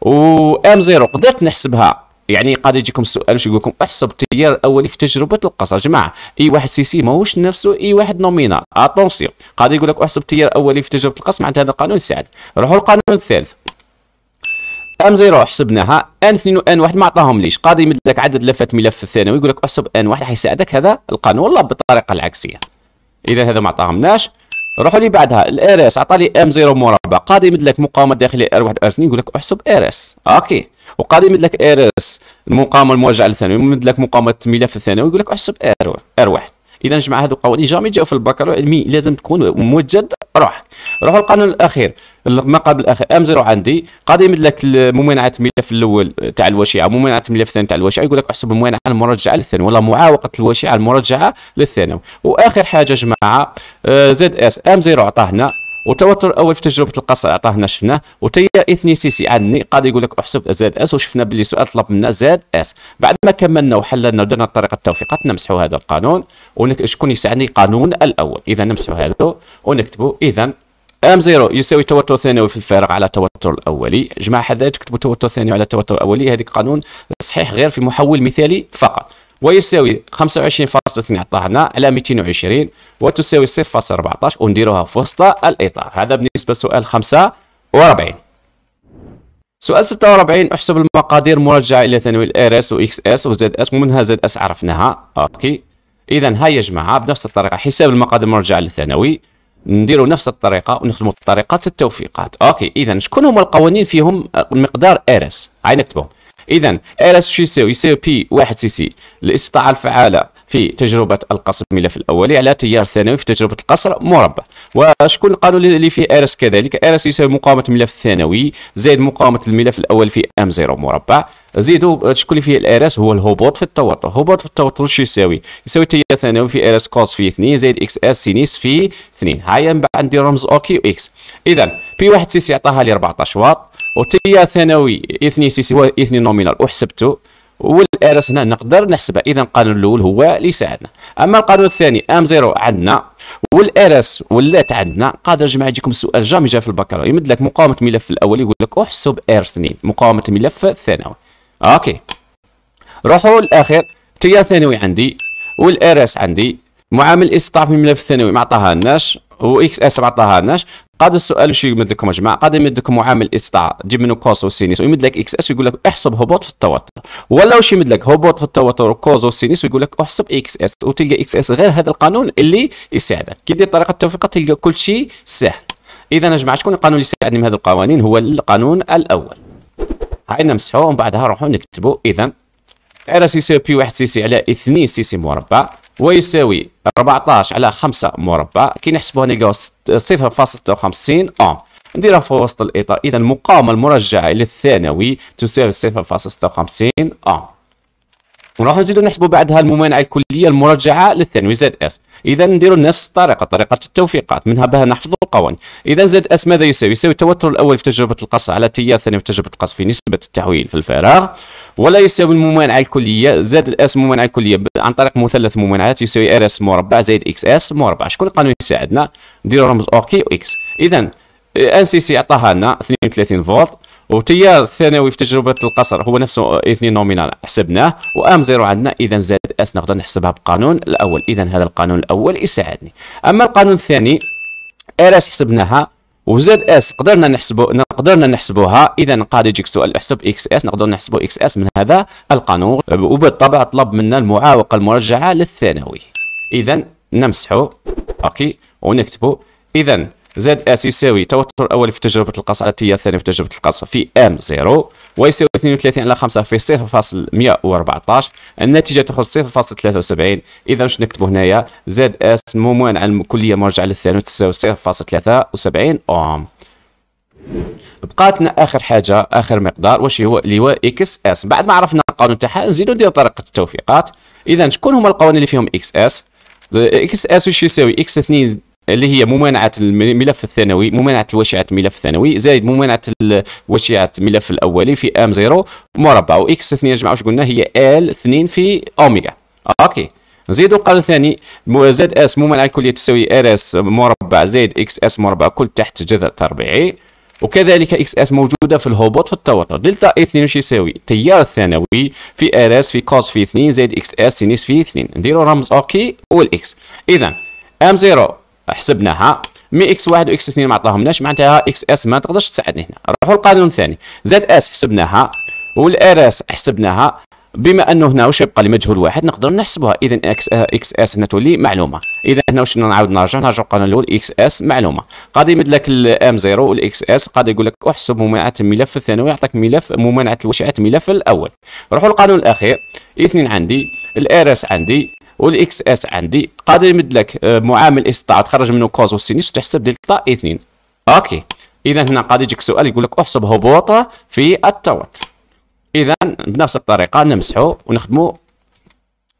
و ام زيرو قدرت نحسبها يعني قد يجيكم السؤال واش يقول لكم احسب التيار الاولي في تجربه القصر جماعه اي واحد سي سي ماهوش نفسه اي واحد نومينال اتونسيون قد يقول لك احسب التيار الاولي في تجربه القصر معناتها هذا القانون يساعد روحوا للقانون الثالث ام زيرو حسبناها ان 2 وان 1 ما عطاهم ليش قاضي يمد لك عدد لفات ملف الثانوي يقول لك احسب ان 1 حيساعدك هذا القانون والله بالطريقه العكسيه اذا هذا ما عطاهمناش روحوا لي بعدها الار اس عطى لي ام زيرو مربع قادي يمد لك مقاومه داخليه ار واحد ار 2 يقول لك احسب ار اس اوكي وقاعده يمد لك ار اس المقاومه الموجهه للثانوي يمد لك مقاومه الملف الثانوي يقول لك احسب ار ار واحد اذا جمع هذو القوانين جامي جاو في البكالوريا لازم تكون موجد روحك روحوا القانون الاخير ما قبل الاخير ام زيرو عندي غادي يمد لك ممانعه الملف الاول تاع الوشيعه ممانعه الملف الثاني تاع الوشيعه يقول لك احسب الممانعه المرجعه للثاني ولا معاوقه الوشيعه المرجعه للثانوي واخر حاجه جماعه آه، زد اس ام زيرو عطاهنا وتوتر اول في تجربه القصر عطاه شفناه وتيا اثني سي عني قاعد يقول لك احسب زاد اس وشفنا باللي سؤال طلب منا زاد اس بعد ما كملنا وحللنا ودرنا طريقه التوفيقات نمسحوا هذا القانون وشكون يسعني قانون الاول اذا نمسحوا هذا ونكتبوا اذا ام زيرو يساوي توتر ثانوي في الفارق على التوتر الاولي جماعه حذايا تكتبوا توتر ثانوي على توتر الاولي هذيك قانون صحيح غير في محول مثالي فقط ويساوي 25.2 هنا على 220 وتساوي 0.14 ونديروها في وسط الاطار هذا بالنسبه لسؤال 45 سؤال 46 احسب المقادير مرجعه الى ثانوي الار اس واكس اس وزد اس ومنها زد اس عرفناها اوكي اذا ها يا جماعه بنفس الطريقه حساب المقادير المرجعه للثانوي نديروا نفس الطريقه ونخدموا بطريقه التوفيقات اوكي اذا شكون هما القوانين فيهم مقدار ار اس هاي نكتبهم إذا RS شو يساوي؟ يساوي بي واحد سي سي الاستطاعة الفعالة في تجربة القصر الملف الأولي على تيار الثانوي في تجربة القصر مربع وشكون قالوا اللي فيه RS كذلك RS يساوي مقاومة الملف الثانوي زائد مقاومة الملف الأول في M0 مربع زيدوا شكون اللي فيه اس هو الهبوط في التوتر هبوط في التوتر شو يساوي يساوي تيار ثانوي في اس كوس في 2 زائد اكس اس سينيس في 2 هيا من بعد ندير رمز اوكي واكس اذا بي واحد سي عطاها لي 14 واط وتي ثانوي اثني سيسي هو اثني نومينال وحسبته والارس هنا نقدر نحسبها اذا القانون الاول هو اللي عندنا اما القانون الثاني ام زيرو عندنا والارس ولات عندنا قادر جماعه يجيكم سؤال جامي جا في البكالوريا يمد لك مقاومه ملف الاول يقول لك احسب ار اثنين مقاومه ملف الثانوي اوكي روحوا للاخير تيار ثانوي عندي والارس عندي معامل اس طاف من الملف الثانوي ما عطاها لناش واكس اس ما عطاها لناش هذا السؤال شو يمد لكم يا جماعه قاد يمد لكم معامل استطاع تجيب منه كوز وسينيس ويمد لك اكس اس ويقول لك احسب هبوط في التوتر ولا وش يمد لك هبوط في التوتر وكوز وسينيس ويقول لك احسب اكس اس وتلقى اكس اس غير هذا القانون اللي يساعدك كي دير طريقه التوفيق تلقى كل شيء سهل اذا يا جماعه شكون القانون اللي يساعدني من هذه القوانين هو القانون الاول هاي نمسحوه ومن بعدها نروحوا نكتبوا اذا ار سي سي بي 1 سي سي على 2 سي سي مربع ويساوي 14 على 5 مربع كي نحسبوها نلقاو 0.56 اوم آه. نديرها في وسط الاطار اذا المقاومه المرجعه للثانوي تساوي 0.56 اوم آه. ونروح نزيدوا نحسبوا بعدها الممانعه الكليه المرجعه للثانوي زد اس اذا نديروا نفس الطريقه طريقه التوفيقات منها بها نحفظو القوانين اذا زد اس ماذا يساوي يساوي التوتر الاول في تجربه القص على التيار الثاني في تجربه القص في نسبه التحويل في الفراغ ولا يساوي الممانعه الكليه زد اس الممانعه الكليه عن طريق مثلث ممانعات يساوي ار اس مربع زائد اكس اس مربع شكون القانون يساعدنا نديروا رمز اوكي واكس اذا ان إيه، سي سي عطاها لنا 32 فولت وتيار الثانوي في تجربه القصر هو نفسه اثنين نومينال حسبناه وام زيرو عندنا اذا زاد اس نقدر نحسبها بالقانون الاول اذا هذا القانون الاول يساعدني اما القانون الثاني ار إيه، اس حسبناها وزد اس قدرنا نحسبو قدرنا نحسبوها اذا قاعد يجيك سؤال احسب اكس اس نقدر نحسبو اكس اس من هذا القانون وبالطبع طلب منا المعاوقه المرجعه للثانوي اذا نمسحو اوكي ونكتبو اذا زد اس يساوي توتر الاول في تجربه القصر التي الثاني في تجربه القصر في ام 0 ويساوي 32 على 5 في 0.114 النتيجه تخرج 0.73 اذا باش نكتبوا هنايا زد اس موموان على الكليه مرجع للثاني تساوي 0.73 اوم بقاتنا اخر حاجه اخر مقدار واش هو اللي هو اكس اس بعد ما عرفنا القانون تاعها نزيدو نديرو طريقه التوفيقات اذا شكون هما القوانين اللي فيهم اكس اس اكس اس واش يساوي اكس 2 اللي هي ممانعه الملف الثانوي ممانعه وشعه الملف الثانوي زائد ممانعه وشعه الملف الاولي في ام 0 مربع واكس 2 يا جماعه واش قلنا هي ال 2 في اوميجا اوكي نزيدو القرن الثاني زد اس ممانعه الكليه تساوي ار اس مربع زائد اكس اس مربع كل تحت جذر تربيعي وكذلك اكس اس موجوده في الهبوط في التوتر دلتا اي 2 واش يساوي التيار الثانوي في ار اس في كوز في 2 زائد اكس اس سينيس في 2 نديرو رمز اوكي والاكس اذا ام 0 حسبناها مي اكس واحد واكس اثنين ما عطاهمناش معناتها اكس اس ما تقدرش تساعدني هنا نروحوا للقانون الثاني زد اس حسبناها والار اس حسبناها بما انه هنا واش يبقى لي مجهول واحد نقدر نحسبها اذا اكس آه، اكس اس هنا تولي معلومه اذا هنا واش نعاود نرجع نرجع القانون الاول اكس اس معلومه قاعد يمد لك الام زيرو والاكس اس قاعد يقول لك احسب ممانعه الملف الثانوي يعطيك ملف ممانعه الوشعه الملف الاول نروحوا للقانون الاخير اثنين عندي الار اس عندي والاكس اس عندي قادر يمد لك آه، معامل استطاع تخرج منه كوز وسينيس تحسب دلتا اي 2 اوكي اذا هنا قادر يجيك سؤال يقول لك احسب هبوط في التوتر اذا بنفس الطريقه نمسحه ونخدمه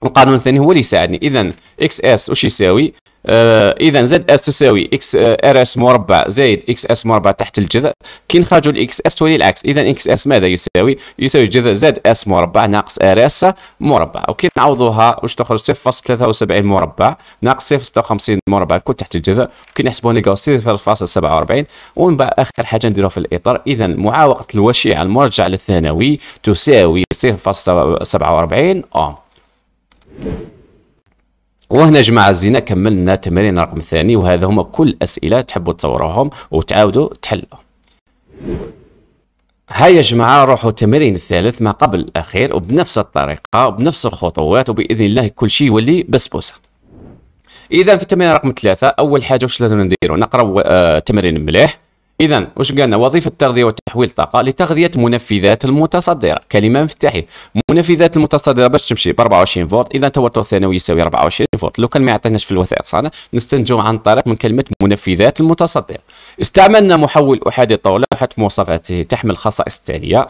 القانون الثاني هو اللي يساعدني اذا اكس اس واش يساوي آه اذا زد اس تساوي اكس آه، ار اس مربع زائد اكس اس مربع تحت الجذر كي نخرجوا الاكس اس تولي العكس اذا اكس اس ماذا يساوي يساوي جذر زد اس مربع ناقص ار اس مربع وكي نعوضوها واش تخرج 0.73 مربع ناقص 0.56 مربع كل تحت الجذر وكي نحسبوا نلقاو 0.47 ومن بعد اخر حاجه نديروها في الاطار اذا معاوقه الوشيعه المرجع للثانوي تساوي 0.47 اوم وهنا جماعة الزينة كملنا تمرين رقم ثاني وهذا هما كل الأسئلة تحبوا تصوروهم وتعاودوا تحلوا هيا يا جماعة روحوا تمرين الثالث ما قبل الأخير وبنفس الطريقة وبنفس الخطوات وبإذن الله كل شيء يولي بسبوسة إذا في التمرين رقم ثلاثة أول حاجة واش لازم نديرو نقراو التمرين آه، مليح اذا واش قالنا وظيفه التغذيه وتحويل الطاقه لتغذيه منفذات المتصدره كلمه مفتاحيه منفذات المتصدره باش تمشي ب 24 فولت اذا توتر ثانوي يساوي 24 فولت لو كان ما يعطيناش في الوثائق صانع نستنتجو عن طريق من كلمه منفذات المتصدره استعملنا محول احادي الطاوله حتى مواصفاته تحمل خصائص التاليه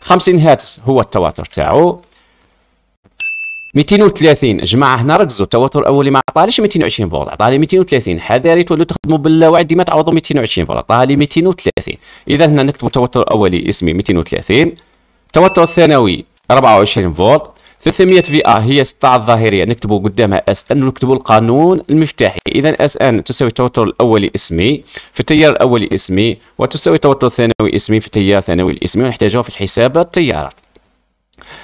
50 هاتس هو التواتر تاعو 230 جماعه هنا ركزوا التوتر الاولي ما عطاليش 220 فولت عطالي 230 حذاري تولوا تخدموا باللاوعي ديما تعوضوا 220 فولت عطالي 230 اذا هنا نكتبوا التوتر الاولي اسمي 230 التوتر الثانوي 24 فولت 300 في ا هي ستة الظاهريه نكتبوا قدامها اس ان ونكتبوا القانون المفتاحي اذا اس ان تساوي التوتر الاولي اسمي في التيار الاولي اسمي وتساوي التوتر الثانوي اسمي في التيار الثانوي الاسمي ونحتاجها في الحساب التيارات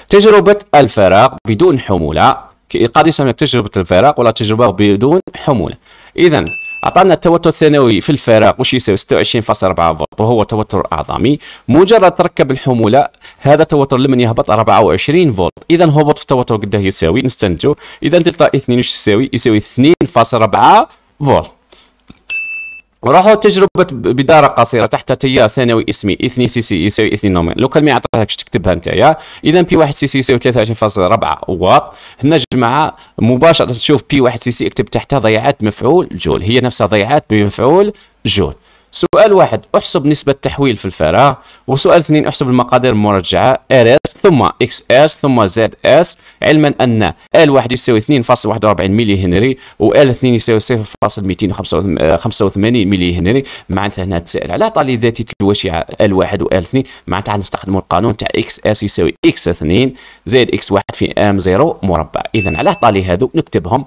تجربة الفراغ بدون حمولة قد يسميك تجربة الفراغ ولا تجربة بدون حمولة إذا عطانا التوتر الثانوي في الفراغ وش يساوي 26.4 فولت وهو توتر اعظمي مجرد تركب الحموله هذا التوتر لمن يهبط 24 فولت اذا هبوط التوتر قده يساوي نستنتجو اذا دلتا 2 ايش يساوي يساوي 2.4 فولت راحوا تجربة بدارة قصيرة تحت تيار ثانوي اسمي اثني سي سي يساوي اثني نومين لو كان ما يعطيهاش تكتبها نتايا اذا بي واحد سي سي يساوي 23.4 واط هنا جماعة مباشرة تشوف بي واحد سي سي اكتب تحتها ضيعات مفعول جول هي نفسها ضيعات بمفعول جول سؤال واحد احسب نسبة تحويل في الفراغ وسؤال اثنين احسب المقادير المرجعة RS ثم XS ثم ZS علما أن L1 يساوي 2.41 ملي هنري و L2 يساوي 0.285 ملي آه، هنري معناتها هنا تسأل على طالي ذاتية الوشعة L1 و L2 معناتها نستخدموا القانون تاع XS يساوي X2 زائد X1 في M0 مربع إذا على طالي هذو نكتبهم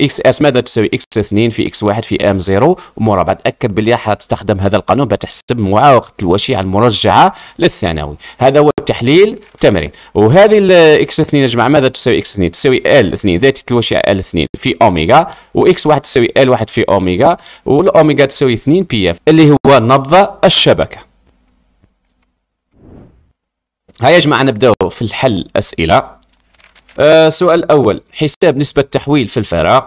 اكس اس ماذا تساوي اكس 2 في اكس 1 في ام 0 ومورا بعد تاكد باللي حتستخدم هذا القانون بتحسب معاوقه الوشيعه المرجعه للثانوي هذا هو التحليل التمرين وهذه الاكس 2 يا جماعه ماذا تساوي اكس 2 تساوي ال 2 ذاتيه الوشيعه ال 2 في اوميغا واكس 1 تساوي ال 1 في اوميغا والاوميغا تساوي 2 بي اف اللي هو نبض الشبكه هيا يا جماعه نبداو في الحل اسئله السؤال آه الاول حساب نسبه تحويل في الفراغ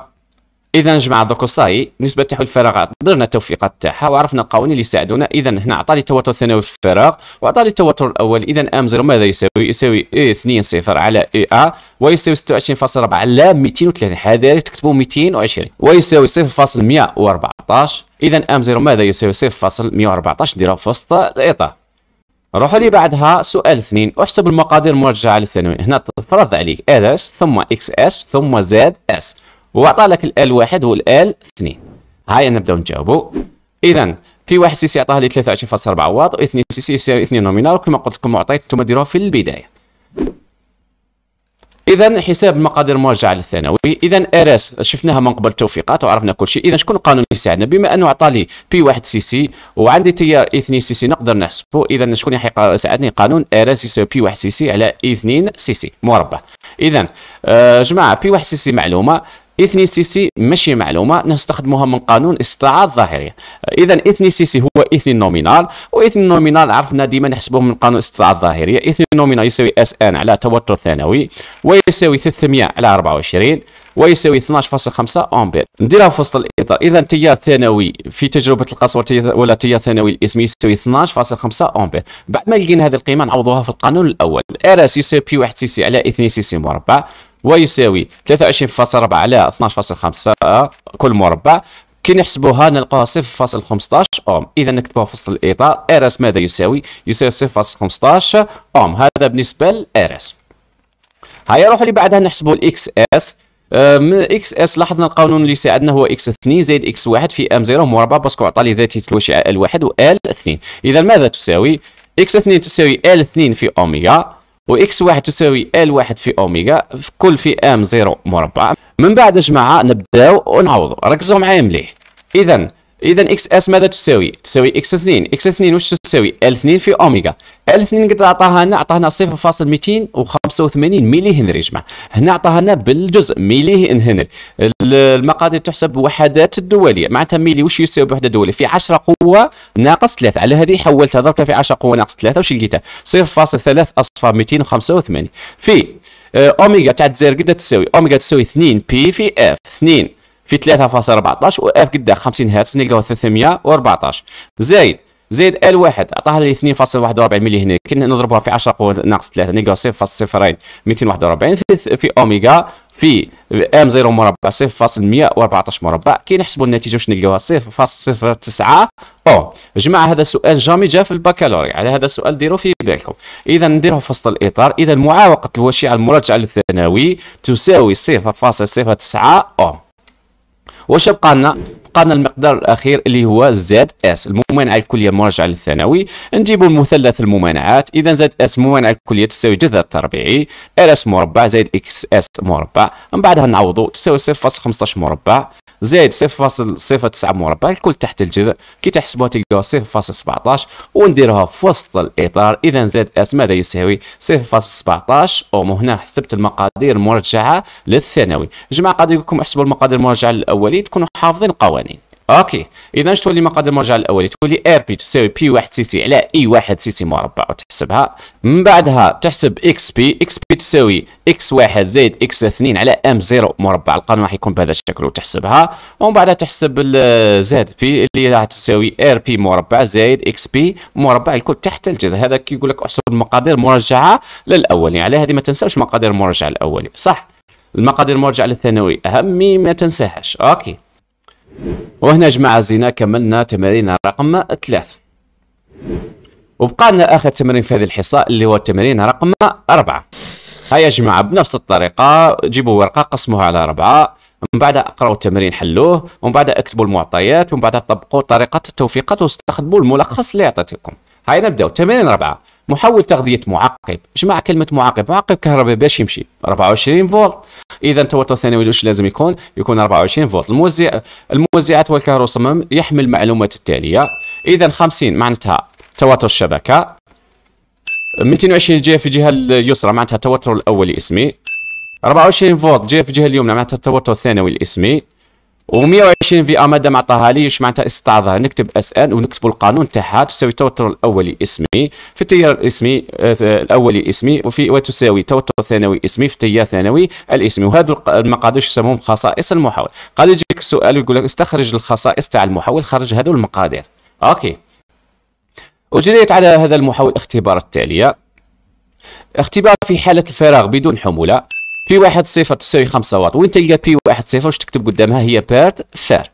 اذا جمع دوكو صاي نسبه تحويل الفراغات درنا التوفيقات تاعها وعرفنا القوانين اللي يساعدونا اذا هنا عطى لي التوتر الثانوي في الفراغ وعطى لي التوتر الاول اذا ام زيرو ماذا يساوي يساوي اي 2 صفر على اي ا ويساوي 26.4 على 230 هذا تكتبوا 220 ويساوي 0.114 اذا ام زيرو ماذا يساوي 0.114 ديرها في وسط الاطار روحوا لي بعدها سؤال اثنين احسب المقادير المرجعه للثانوي هنا فرض عليك ال اس ثم اكس اس ثم زد اس وعطى لك الال واحد ال اثنين هاي نبداو نجاوبوا اذا في واحد سي سي عطاه لي 23.4 واط واثنين سي سي يساوي اثنين نومينال كما قلت لكم معطيت انتم ديروها في البدايه اذا حساب مقادير المرجعه للثانوي اذا ارس شفناها من قبل توفيقات وعرفنا كل شيء اذا شكون القانون اللي يساعدنا بما انه عطى لي بي 1 سي سي وعندي تيار اي 2 سي سي نقدر نحسبه اذا شكون يساعدني قانون ارس يساوي بي 1 سي سي على اي e 2 سي سي مربع اذا آه جماعه بي 1 سي سي معلومه إثنيسيسي ماشي معلومة نستخدموها من قانون استطاعه ظاهرية إذا إثنيسيسي هو إثني نومينال وإثني نومينال عرفنا ديما نحسبوه من قانون استطاعه ظاهرية إثني نومينال يساوي أس أن على توتر ثانوي ويساوي 300 على 24 ويساوي 12.5 امبير نديرها في وسط الاطار اذا تيار ثانوي في تجربه القسوه ولا تيار ثانوي الاسم يساوي 12.5 امبير بعد ما لقينا هذه القيمه نعوضوها في القانون الاول ار اس يساوي بي 1 سي سي على 2 سي سي مربع ويساوي 23.4 على 12.5 كل مربع كي نحسبوها نلقاها 0.15 اوم اذا نكتبوها في وسط الاطار ار اس ماذا يساوي يساوي 0.15 اوم هذا بالنسبه للار اس هيا نروحوا اللي بعدها نحسبوا الاكس اس من اكس اس لاحظنا القانون اللي ساعدنا هو اكس 2 زائد اكس 1 في ام 0 مربع باسكو عطى لي ذاتيه الوشعه ال1 وال2 اذا ماذا تساوي اكس 2 تساوي ال2 في اوميغا و اكس واحد تساوي ال واحد في أوميغا في كل في أم زيرو مربع من بعد اجمع نبداو ونعوضو ركزوا معايا مليح إذا إذا إكس اس ماذا تساوي؟ تساوي إكس اثنين إكس اثنين واش تساوي ال2 في اوميغا ال2 قد عطاها لنا عطاها لنا 0.285 ملي هنري جمع هنا عطاها لنا بالجزء ملي هنري المقادير تحسب وحدات الدوليه معناتها ملي واش يساوي بوحده دوليه في 10 قوه ناقص 3 على هذه حولتها ضربتها في 10 قوه ناقص 3 واش لقيتها 0.3 اصفار 285 في آه، اوميغا تاع الجزائر قد تساوي اوميغا تساوي 2 بي في اف 2 في 3.14 و اف قد 50 هرتز نلقاو 314 زائد زيد ال 1 عطاها لي 2.41 ملي هنا كنا نضربها في 10 قوه ناقص 3 نلقاو 0.02 241 في, في اوميغا في ام 0 مربع 0.114 مربع كي نحسبوا النتيجه واش نلقاوها 0.09 او جماعه هذا السؤال جامي جا في البكالوريا على هذا السؤال ديروا في بالكم اذا نديروه في وسط الاطار اذا معاوقه الوشيعه المرجعه للثانوي تساوي 0.09 او واش بقى لنا لقانا المقدار الاخير اللي هو زد اس الممانعه الكليه مرجعه للثانوي نجيبوا المثلث الممانعات اذا زد اس ممانعه الكليه تساوي جذر تربيعي ال اس مربع زائد اكس اس مربع من بعدها نعوضوا تساوي 0.15 مربع زائد 0.09 مربع الكل تحت الجذر كي تحسبوها تلقاو 0.17 ونديروها في وسط الاطار اذا زائد اس ماذا يساوي 0.17 او هنا حسبت المقادير المرجعه للثانوي جماعه قاعد يقول لكم احسبوا المقادير المرجعه للاولي تكونوا حافظين القوانين اوكي اذا تولي مقاد المرجع الاولي تولي ار بي تساوي بي 1 سي سي على اي 1 سي سي مربع وتحسبها من بعدها تحسب اكس بي اكس بي تساوي اكس 1 زائد اكس 2 على ام 0 مربع القانون راح يكون بهذا الشكل وتحسبها ومن بعدها تحسب زد بي اللي راح تساوي ار بي مربع زائد اكس بي مربع الكل تحت الجذر هذا كيقول لك احسب المقادير المرجعه للاولي يعني على هذه ما تنساوش مقادير المرجع الاولي صح المقادير المرجعه للثانوي اهم ما تنساهاش اوكي وهنا جماعة زينا كملنا تمارين رقم ثلاثة وبقى لنا آخر تمرين في هذه الحصة اللي هو التمرين رقم أربعة هيا يا جماعة بنفس الطريقة جيبوا ورقة قسموها على أربعة من بعد اقراوا التمرين حلوه ومن بعد اكتبوا المعطيات ومن بعد طبقوا طريقة التوفيقات واستخدموا الملخص اللي عطيتكم هاي نبداو تمرين اربعه محول تغذيه معقب اجمع كلمه معقب معقب كهرباء باش يمشي 24 فولت اذا التوتر الثانوي واش لازم يكون يكون 24 فولت الموزع الموزعات والكهروصمم يحمل المعلومات التاليه اذا 50 معناتها توتر الشبكه 220 جهه في الجهه اليسرى معناتها التوتر الاولي اسمي 24 فولت جهه في الجهه اليمنى معناتها التوتر الثانوي الاسمي و120 في ا مادام عطاها لي ليش معناتها استعظها نكتب اس ان ونكتب القانون تاعها تساوي التوتر الاولي اسمي في التيار الاسمي الاولي آه، اسمي وفي وتساوي التوتر الثانوي اسمي في التيار الثانوي الاسمي وهذا المقادير يسموهم خصائص المحول قال يجيك سؤال يقول لك استخرج الخصائص تاع المحول خرج هذو المقادير اوكي وجريت على هذا المحول الاختبار التاليه اختبار في حاله الفراغ بدون حموله بي واحد صفر تساوي خمسة واط وين تلقى بي واحد صفر واش تكتب قدامها هي بيرت فار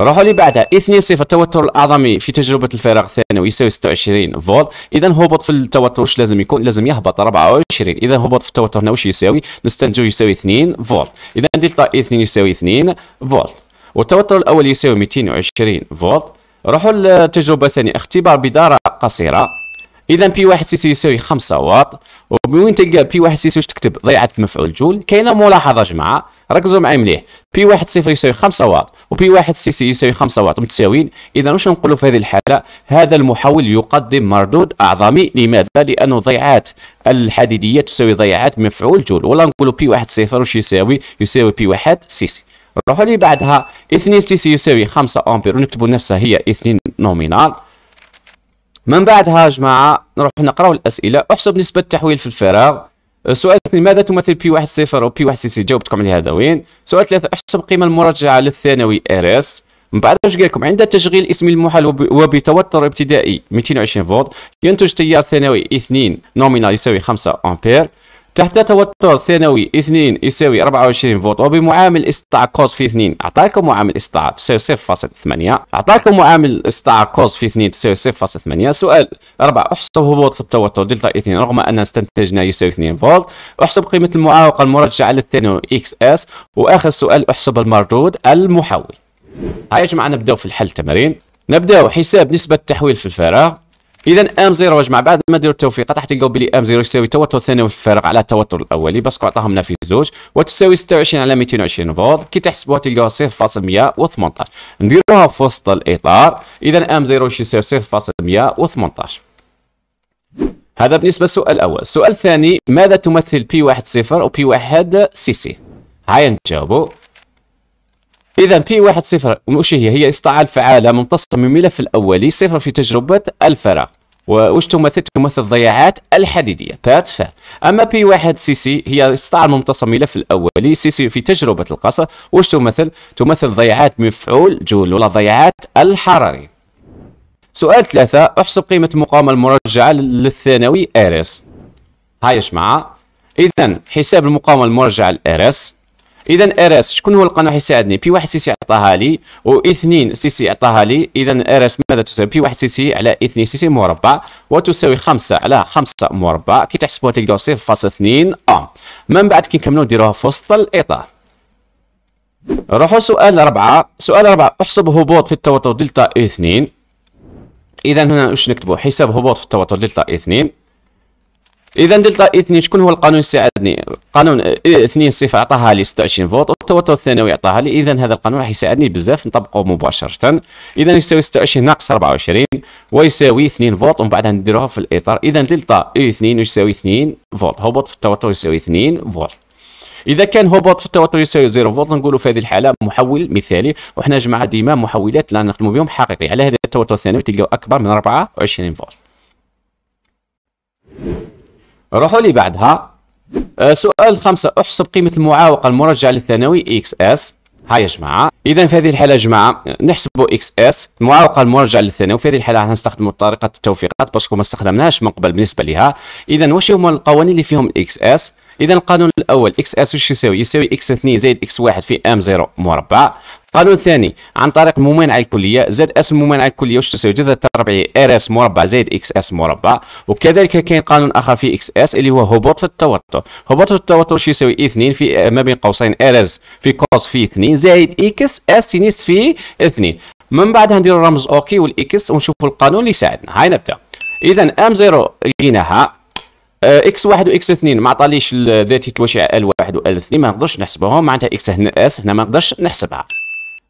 روحوا لي بعدها اثنين صفر التوتر الاعظمي في تجربه الفراغ الثانوي يساوي ستة وعشرين فولت اذا هبط في التوتر واش لازم يكون لازم يهبط ربعة وعشرين اذا هبط في التوتر هنا واش يساوي نستنتجو يساوي اثنين فولت اذا دلتا اثنين يساوي اثنين فولت والتوتر الاول يساوي ميتين وعشرين فولت روحوا للتجربه الثانيه اختبار بداره قصيره اذا بي واحد سي سي يساوي 5 واط ومن تلقى بي واحد سي سي واش تكتب ضيعه مفعول جول كاينه ملاحظه جماعه ركزوا معايا مليح بي واحد صفر يساوي 5 واط وبي واحد سي سي يساوي 5 واط متساويين اذا واش نقولوا في هذه الحاله هذا المحول يقدم مردود اعظمي لماذا لانه ضيعات الحديديه تساوي ضيعات مفعول جول ولا نقولوا بي واحد صفر واش يساوي يساوي بي واحد سي سي نروحوا لي بعدها 2 سي سي يساوي 5 امبير ونكتبوا نفسها هي 2 نومينال من بعدها يا جماعه نروح نقراو الاسئله احسب نسبه التحويل في الفراغ أه، سؤال اثنين ماذا تمثل بي واحد صفر وبي واحد سي سي جاوبتكم عليها وين سؤال ثلاثة احسب القيمة المرجعة للثانوي ار اس من بعد واش قال لكم عند تشغيل اسم المحل وبتوتر ابتدائي 220 فولت ينتج تيار ثانوي اثنين نومينال يساوي 5 امبير تحت توتر ثانوي 2 يساوي 24 فولت وبمعامل استطاع كوز في 2 اعطاكم معامل استطاع تساوي 0.8 اعطاكم معامل استطاع كوز في 2 تساوي 0.8 سؤال 4 احسب هبوط في التوتر دلتا 2 رغم ان استنتجنا يساوي 2 فولت احسب قيمه المعاوقه المرجعه للثانوي اكس اس واخر سؤال احسب المردود المحول هيا يا جماعه نبداو في الحل التمارين نبداو حساب نسبه التحويل في الفراغ اذا ام زيرو يا بعد ما ديروا التوفيقات راح تلقاو بلي ام زيرو يساوي التوتر الثانوي الفارق على التوتر الاولي باسكو عطاهم لنا في زوج وتساوي 26 على 220 فولت كي تحسبوها تلقاوها 0.118 نديروها في وسط الاطار اذا ام زيرو واش يساوي 0.118 هذا بالنسبه للسؤال الاول السؤال الثاني ماذا تمثل بي واحد صفر وبي بي سي سي هيا نجاوبوا إذا بي واحد صفر وش هي؟ هي إسطاعة فعالة ممتصة من ملف الأولي صفر في تجربة الفراغ وش تمثل تمثل الضياعات الحديدية بات فا أما بي واحد سي سي هي إسطاعة من ملف الأولي سي سي في تجربة القصر وش تمثل؟ تمثل ضياعات مفعول جول ولا ضياعات الحراري سؤال ثلاثة احسب قيمة المقاومة المرجعة للثانوي ارس هاي يا جماعة إذا حساب المقاومة المرجعة اس اذا ار اس شكون هو القانون حيساعدني بي واحد سي سي عطاها لي و اثنين سي سي عطاها لي اذا ار اس ماذا تساوي بي واحد سي سي على اثنين سي سي مربع وتساوي خمسة على خمسة مربع كي تحسبوها تلقاو صفر فاصل اثنين ام من بعد كي نكملو نديروها في وسط الاطار نروحو سؤال ربعة سؤال ربعة احسب هبوط في التوتر دلتا اثنين اذا هنا واش نكتبو حساب هبوط في التوتر دلتا اثنين اذا دلتا اي 2 شكون هو القانون يساعدني قانون اي 2 صفه عطاها لي 26 فولت والتوتر الثانوي عطاها لي اذا هذا القانون راح يساعدني بزاف نطبقه مباشره اذا يساوي 26 ناقص 24 ويساوي 2 فولت ومن بعدها نديروها في الاطار اذا دلتا اي 2 يساوي 2 فولت هبوط في التوتر يساوي 2 فولت اذا كان هبوط في التوتر يساوي 0 فولت نقولوا في هذه الحاله محول مثالي وحنا جماعه ديما محولات لا نخدموا بهم حقيقي على هذا التوتر الثانوي تلقاو اكبر من 24 فولت روحوا لي بعدها آه، سؤال خمسة احسب قيمة المعاوقة المرجعة للثانوي اكس اس هاي يا جماعة إذا في هذه الحالة يا جماعة نحسبوا اكس اس المعاوقة المرجعة للثانوي في هذه الحالة هنستخدموا طريقة التوفيقات باسكو ما استخدمناهاش من قبل بالنسبة لها إذا واش هما القوانين اللي فيهم اكس اس إذا القانون الأول اكس اس واش يساوي؟ يساوي اكس 2 زائد اكس 1 في ام 0 مربع قانون ثاني عن طريق ممانعة الكلية زائد اس ممانعة الكلية واش تساوي جذر التربيعي ار اس مربع زائد اكس اس مربع وكذلك كاين قانون اخر في اكس اس اللي هو هبوط في التوتر هبوط في التوتر واش يساوي اي 2 في آه، ما بين قوسين ار اس في كوس في 2 زائد اكس اس سينيس في 2 من بعدها نديرو الرمز اوكي والاكس ونشوفوا القانون اللي يساعدنا هاي نبدا اذا ام زيرو لقيناها آه، اكس واحد واكس اثنين ما عطاليش ذاتيه الوشع ال واحد وال اثنين ما نقدرش نحسبهم معناتها اكس هنا اس هنا ما نقدرش نحسبها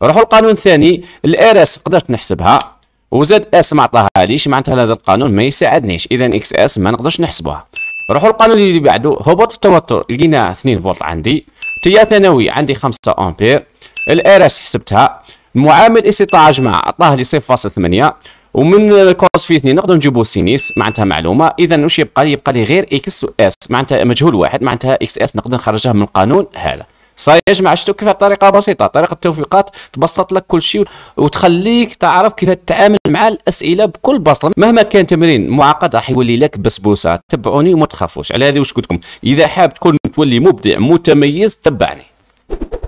نروحوا القانون الثاني اس قدرت نحسبها وزاد اس ما عطاها ليش معناتها هذا القانون ما يساعدنيش اذا اكس اس ما نقدرش نحسبوها نروحوا القانون اللي بعده هبوط التوتر لقينا 2 فولت عندي تيا ثانوي عندي 5 امبير اس حسبتها المعامل استطاعج مع عطاه لي 0.8 ومن كوس في 2 نقدر نجيبو سينيس معناتها معلومه اذا واش يبقى لي يبقى لي غير اكس اس معناتها مجهول واحد معناتها اكس اس نقدر نخرجها من القانون هذا صحيح مع شتو كيف طريقه بسيطه طريقه التوفيقات تبسط لك كل شيء وتخليك تعرف كيف تتعامل مع الاسئله بكل بساطه مهما كان تمرين معقد راح يولي لك بسبوسه تبعوني وما تخافوش على هذه واش قلت لكم اذا حاب تكون تولي مبدع متميز تبعني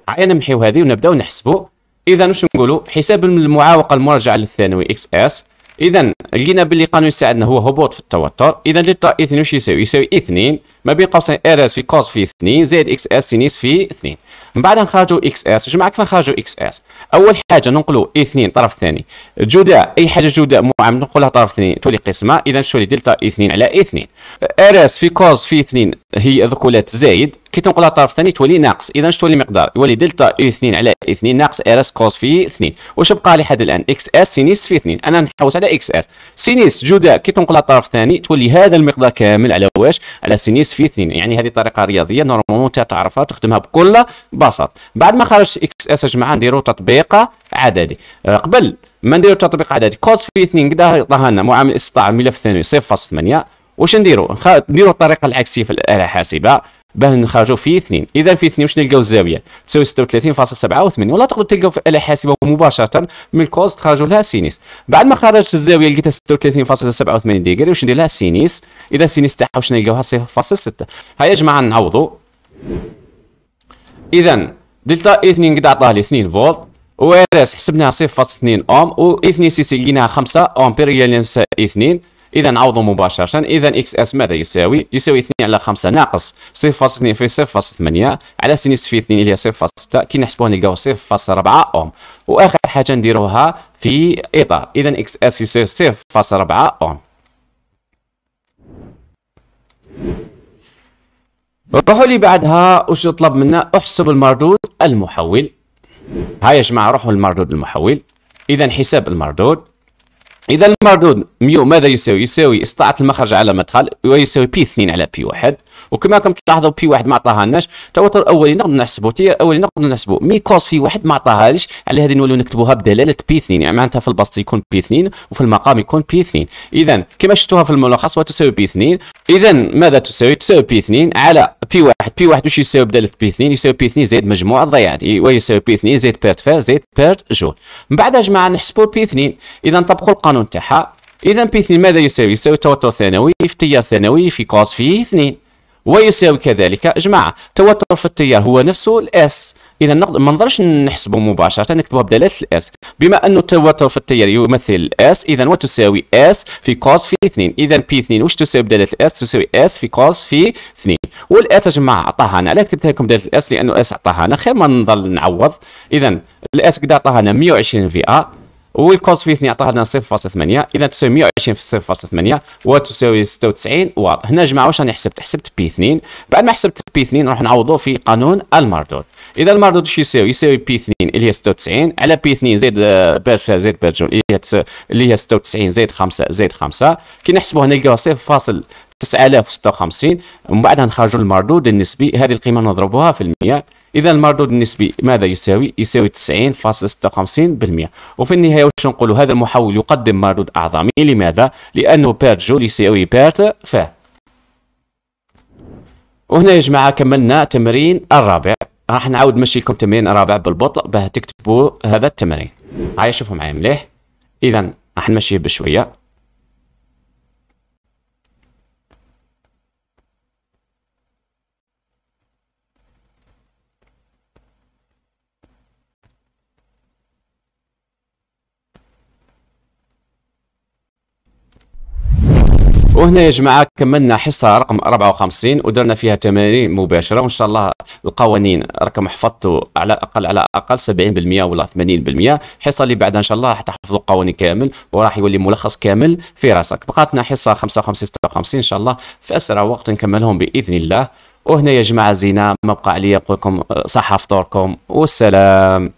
عيا نمحيو هذه ونبداو نحسبوا اذا واش نقولوا حساب المعاوقه المرجعه للثانوي اكس اس اذا لقينا باللي قانون يساعدنا هو هبوط في التوتر اذا دلتا اثنين واش يساوي يساوي اثنين ما بين قوسين ار اس في كوز في اثنين زائد اكس اس سينيس في اثنين من بعد نخرجوا اكس اس جمع كيف نخرجوا اكس اس اول حاجه ننقلوا اثنين طرف ثاني جداء اي حاجه جداء معامل ننقلها طرف ثاني تولي قسمه اذا شو دلتا اثنين على اثنين ار اس في كوز في اثنين هي ذكولات زايد كي تنقلها الطرف الثاني تولي ناقص اذا اش تولي مقدار يولي دلتا اي 2 على اي 2 ناقص ار اس كوس في 2 واش بقى لي حد الان اكس اس سينيس في 2 انا نحوس على اكس اس سينيس جداء كي تنقلها الطرف الثاني تولي هذا المقدار كامل على واش على سينيس في 2 يعني هذه طريقه رياضيه نورمالمون انت تعرفها تخدمها بكل بساطه بعد ما خرجت اكس اس يا جماعه نديرو تطبيق عددي آه، قبل ما نديرو تطبيق عددي كوس في 2 قداه عطاها لنا معامل استطاع الملف الثانوي 0.8 واش نديرو نديرو الطريقه العكسيه في الاله الحاسبه باه نخرجوا في اثنين اذا في اثنين واش نلقاو الزاويه تساوي 36.87 ولا تقدروا تلقاو في الاله حاسبه مباشره من الكوز تخرجوا لها سينيس بعد ما خرجت الزاويه لقيتها 36.87 ديجري واش ندير لها سينيس اذا سينيس تاعها واش نلقاوها 0.6 ها يا جماعه نعوضوا اذا دلتا اي 2 قد عطاه لي 2 فولت و ار اس حسبناها 0.2 اوم و اي 2 سي سي لقيناها 5 امبير هي نفسها اي 2 اذا نعوضوا مباشره اذا اكس اس ماذا يساوي يساوي 2 على 5 ناقص 0.2 في 0.8 على سينيس في 2 اللي هي 0.6 كي نحسبوها نلقاو 0.4 اوم واخر حاجه نديروها في اطار اذا اكس اس يساوي 0.4 اوم روحوا لي بعدها واش يطلب منا احسب المردود المحول هاي يا جماعه روحوا للمردود المحول اذا حساب المردود إذا المردود ميو ماذا يساوي؟ يساوي استطاعة المخرج على مدخل ويساوي بي 2 على بي 1 وكما كم تلاحظوا بي واحد ما عطاهالناش التوتر الاولي نقدر نحسبوا تي اولي نقدر نحسبوا مي كوس في واحد ما عطاهاليش على هذه نولوا نكتبوها بدلاله بي 2 يعني معناتها في البسط يكون بي 2 وفي المقام يكون بي 2 اذا كما شفتوها في الملخص وتساوي بي 2 اذا ماذا تساوي تساوي بي 2 على بي 1 بي 1 واش يساوي بدلاله بي 2 يساوي بي 2 زائد مجموع الضيعات ويساوي بي 2 زائد بيرت فير زائد بيرت جول من بعد يا جماعه نحسبوا بي 2 اذا طبقوا القانون تاعها اذا بي 2 ماذا يساوي يساوي التوتر الثانوي في تيار ثانوي في كوس في 2 ويساوي كذلك جماعة توتر في التيار هو نفسه الاس إذا ما نقدرش نحسبه مباشرة نكتبوها بدلالة الاس بما أن التوتر في التيار يمثل الاس إذا وتساوي اس في كوز في 2 إذا بي 2 واش تساوي بدلالة الاس تساوي اس في كوز في 2 والاس يا جماعة عطاها أنا علاه كتبتها لكم بدلالة الاس لأنه اس عطاها أنا خير ما نظل نعوض إذا الاس كدا عطاها أنا 120 في أ والكوز 2 عطاها لنا 0.8 اذا تساوي 120 في 0.8 وتساوي 96 واط هنا جماعه واش راني حسبت حسبت بي 2 بعد ما حسبت بي 2 نروح نعوضوه في قانون المردود اذا المردود واش يساوي يساوي بي 2 اللي هي 96 على بي 2 زائد آه، بيرفا زائد بيرجول اللي هي 96 زائد 5 زائد 5 كي نحسبوها نلقاو 0. 9056 ومن بعد نخرجوا المردود النسبي هذه القيمه نضربها في المئة اذا المردود النسبي ماذا يساوي يساوي 90.56% وفي النهايه واش نقولوا هذا المحول يقدم مردود اعظمي لماذا لانه بيرت جول يساوي بيرت فاه وهنا يا جماعه كملنا تمرين الرابع راح نعاود نمشي لكم تمرين الرابع بالبطء باه تكتبوا هذا التمرين هيا شوفوا معايا مليح اذا راح نمشيه بشويه وهنا يا جماعه كملنا حصه رقم 54 ودرنا فيها تمارين مباشره وان شاء الله القوانين راكم حفظتوا على الاقل على الاقل 70% ولا 80% الحصه اللي بعدها ان شاء الله راح تحفظوا القوانين كامل وراح يولي ملخص كامل في راسك بقاتنا حصه 55 56 ان شاء الله في اسرع وقت نكملهم باذن الله وهنا يا جماعه زينه ما بقى عليا نقول لكم صحه فطوركم والسلام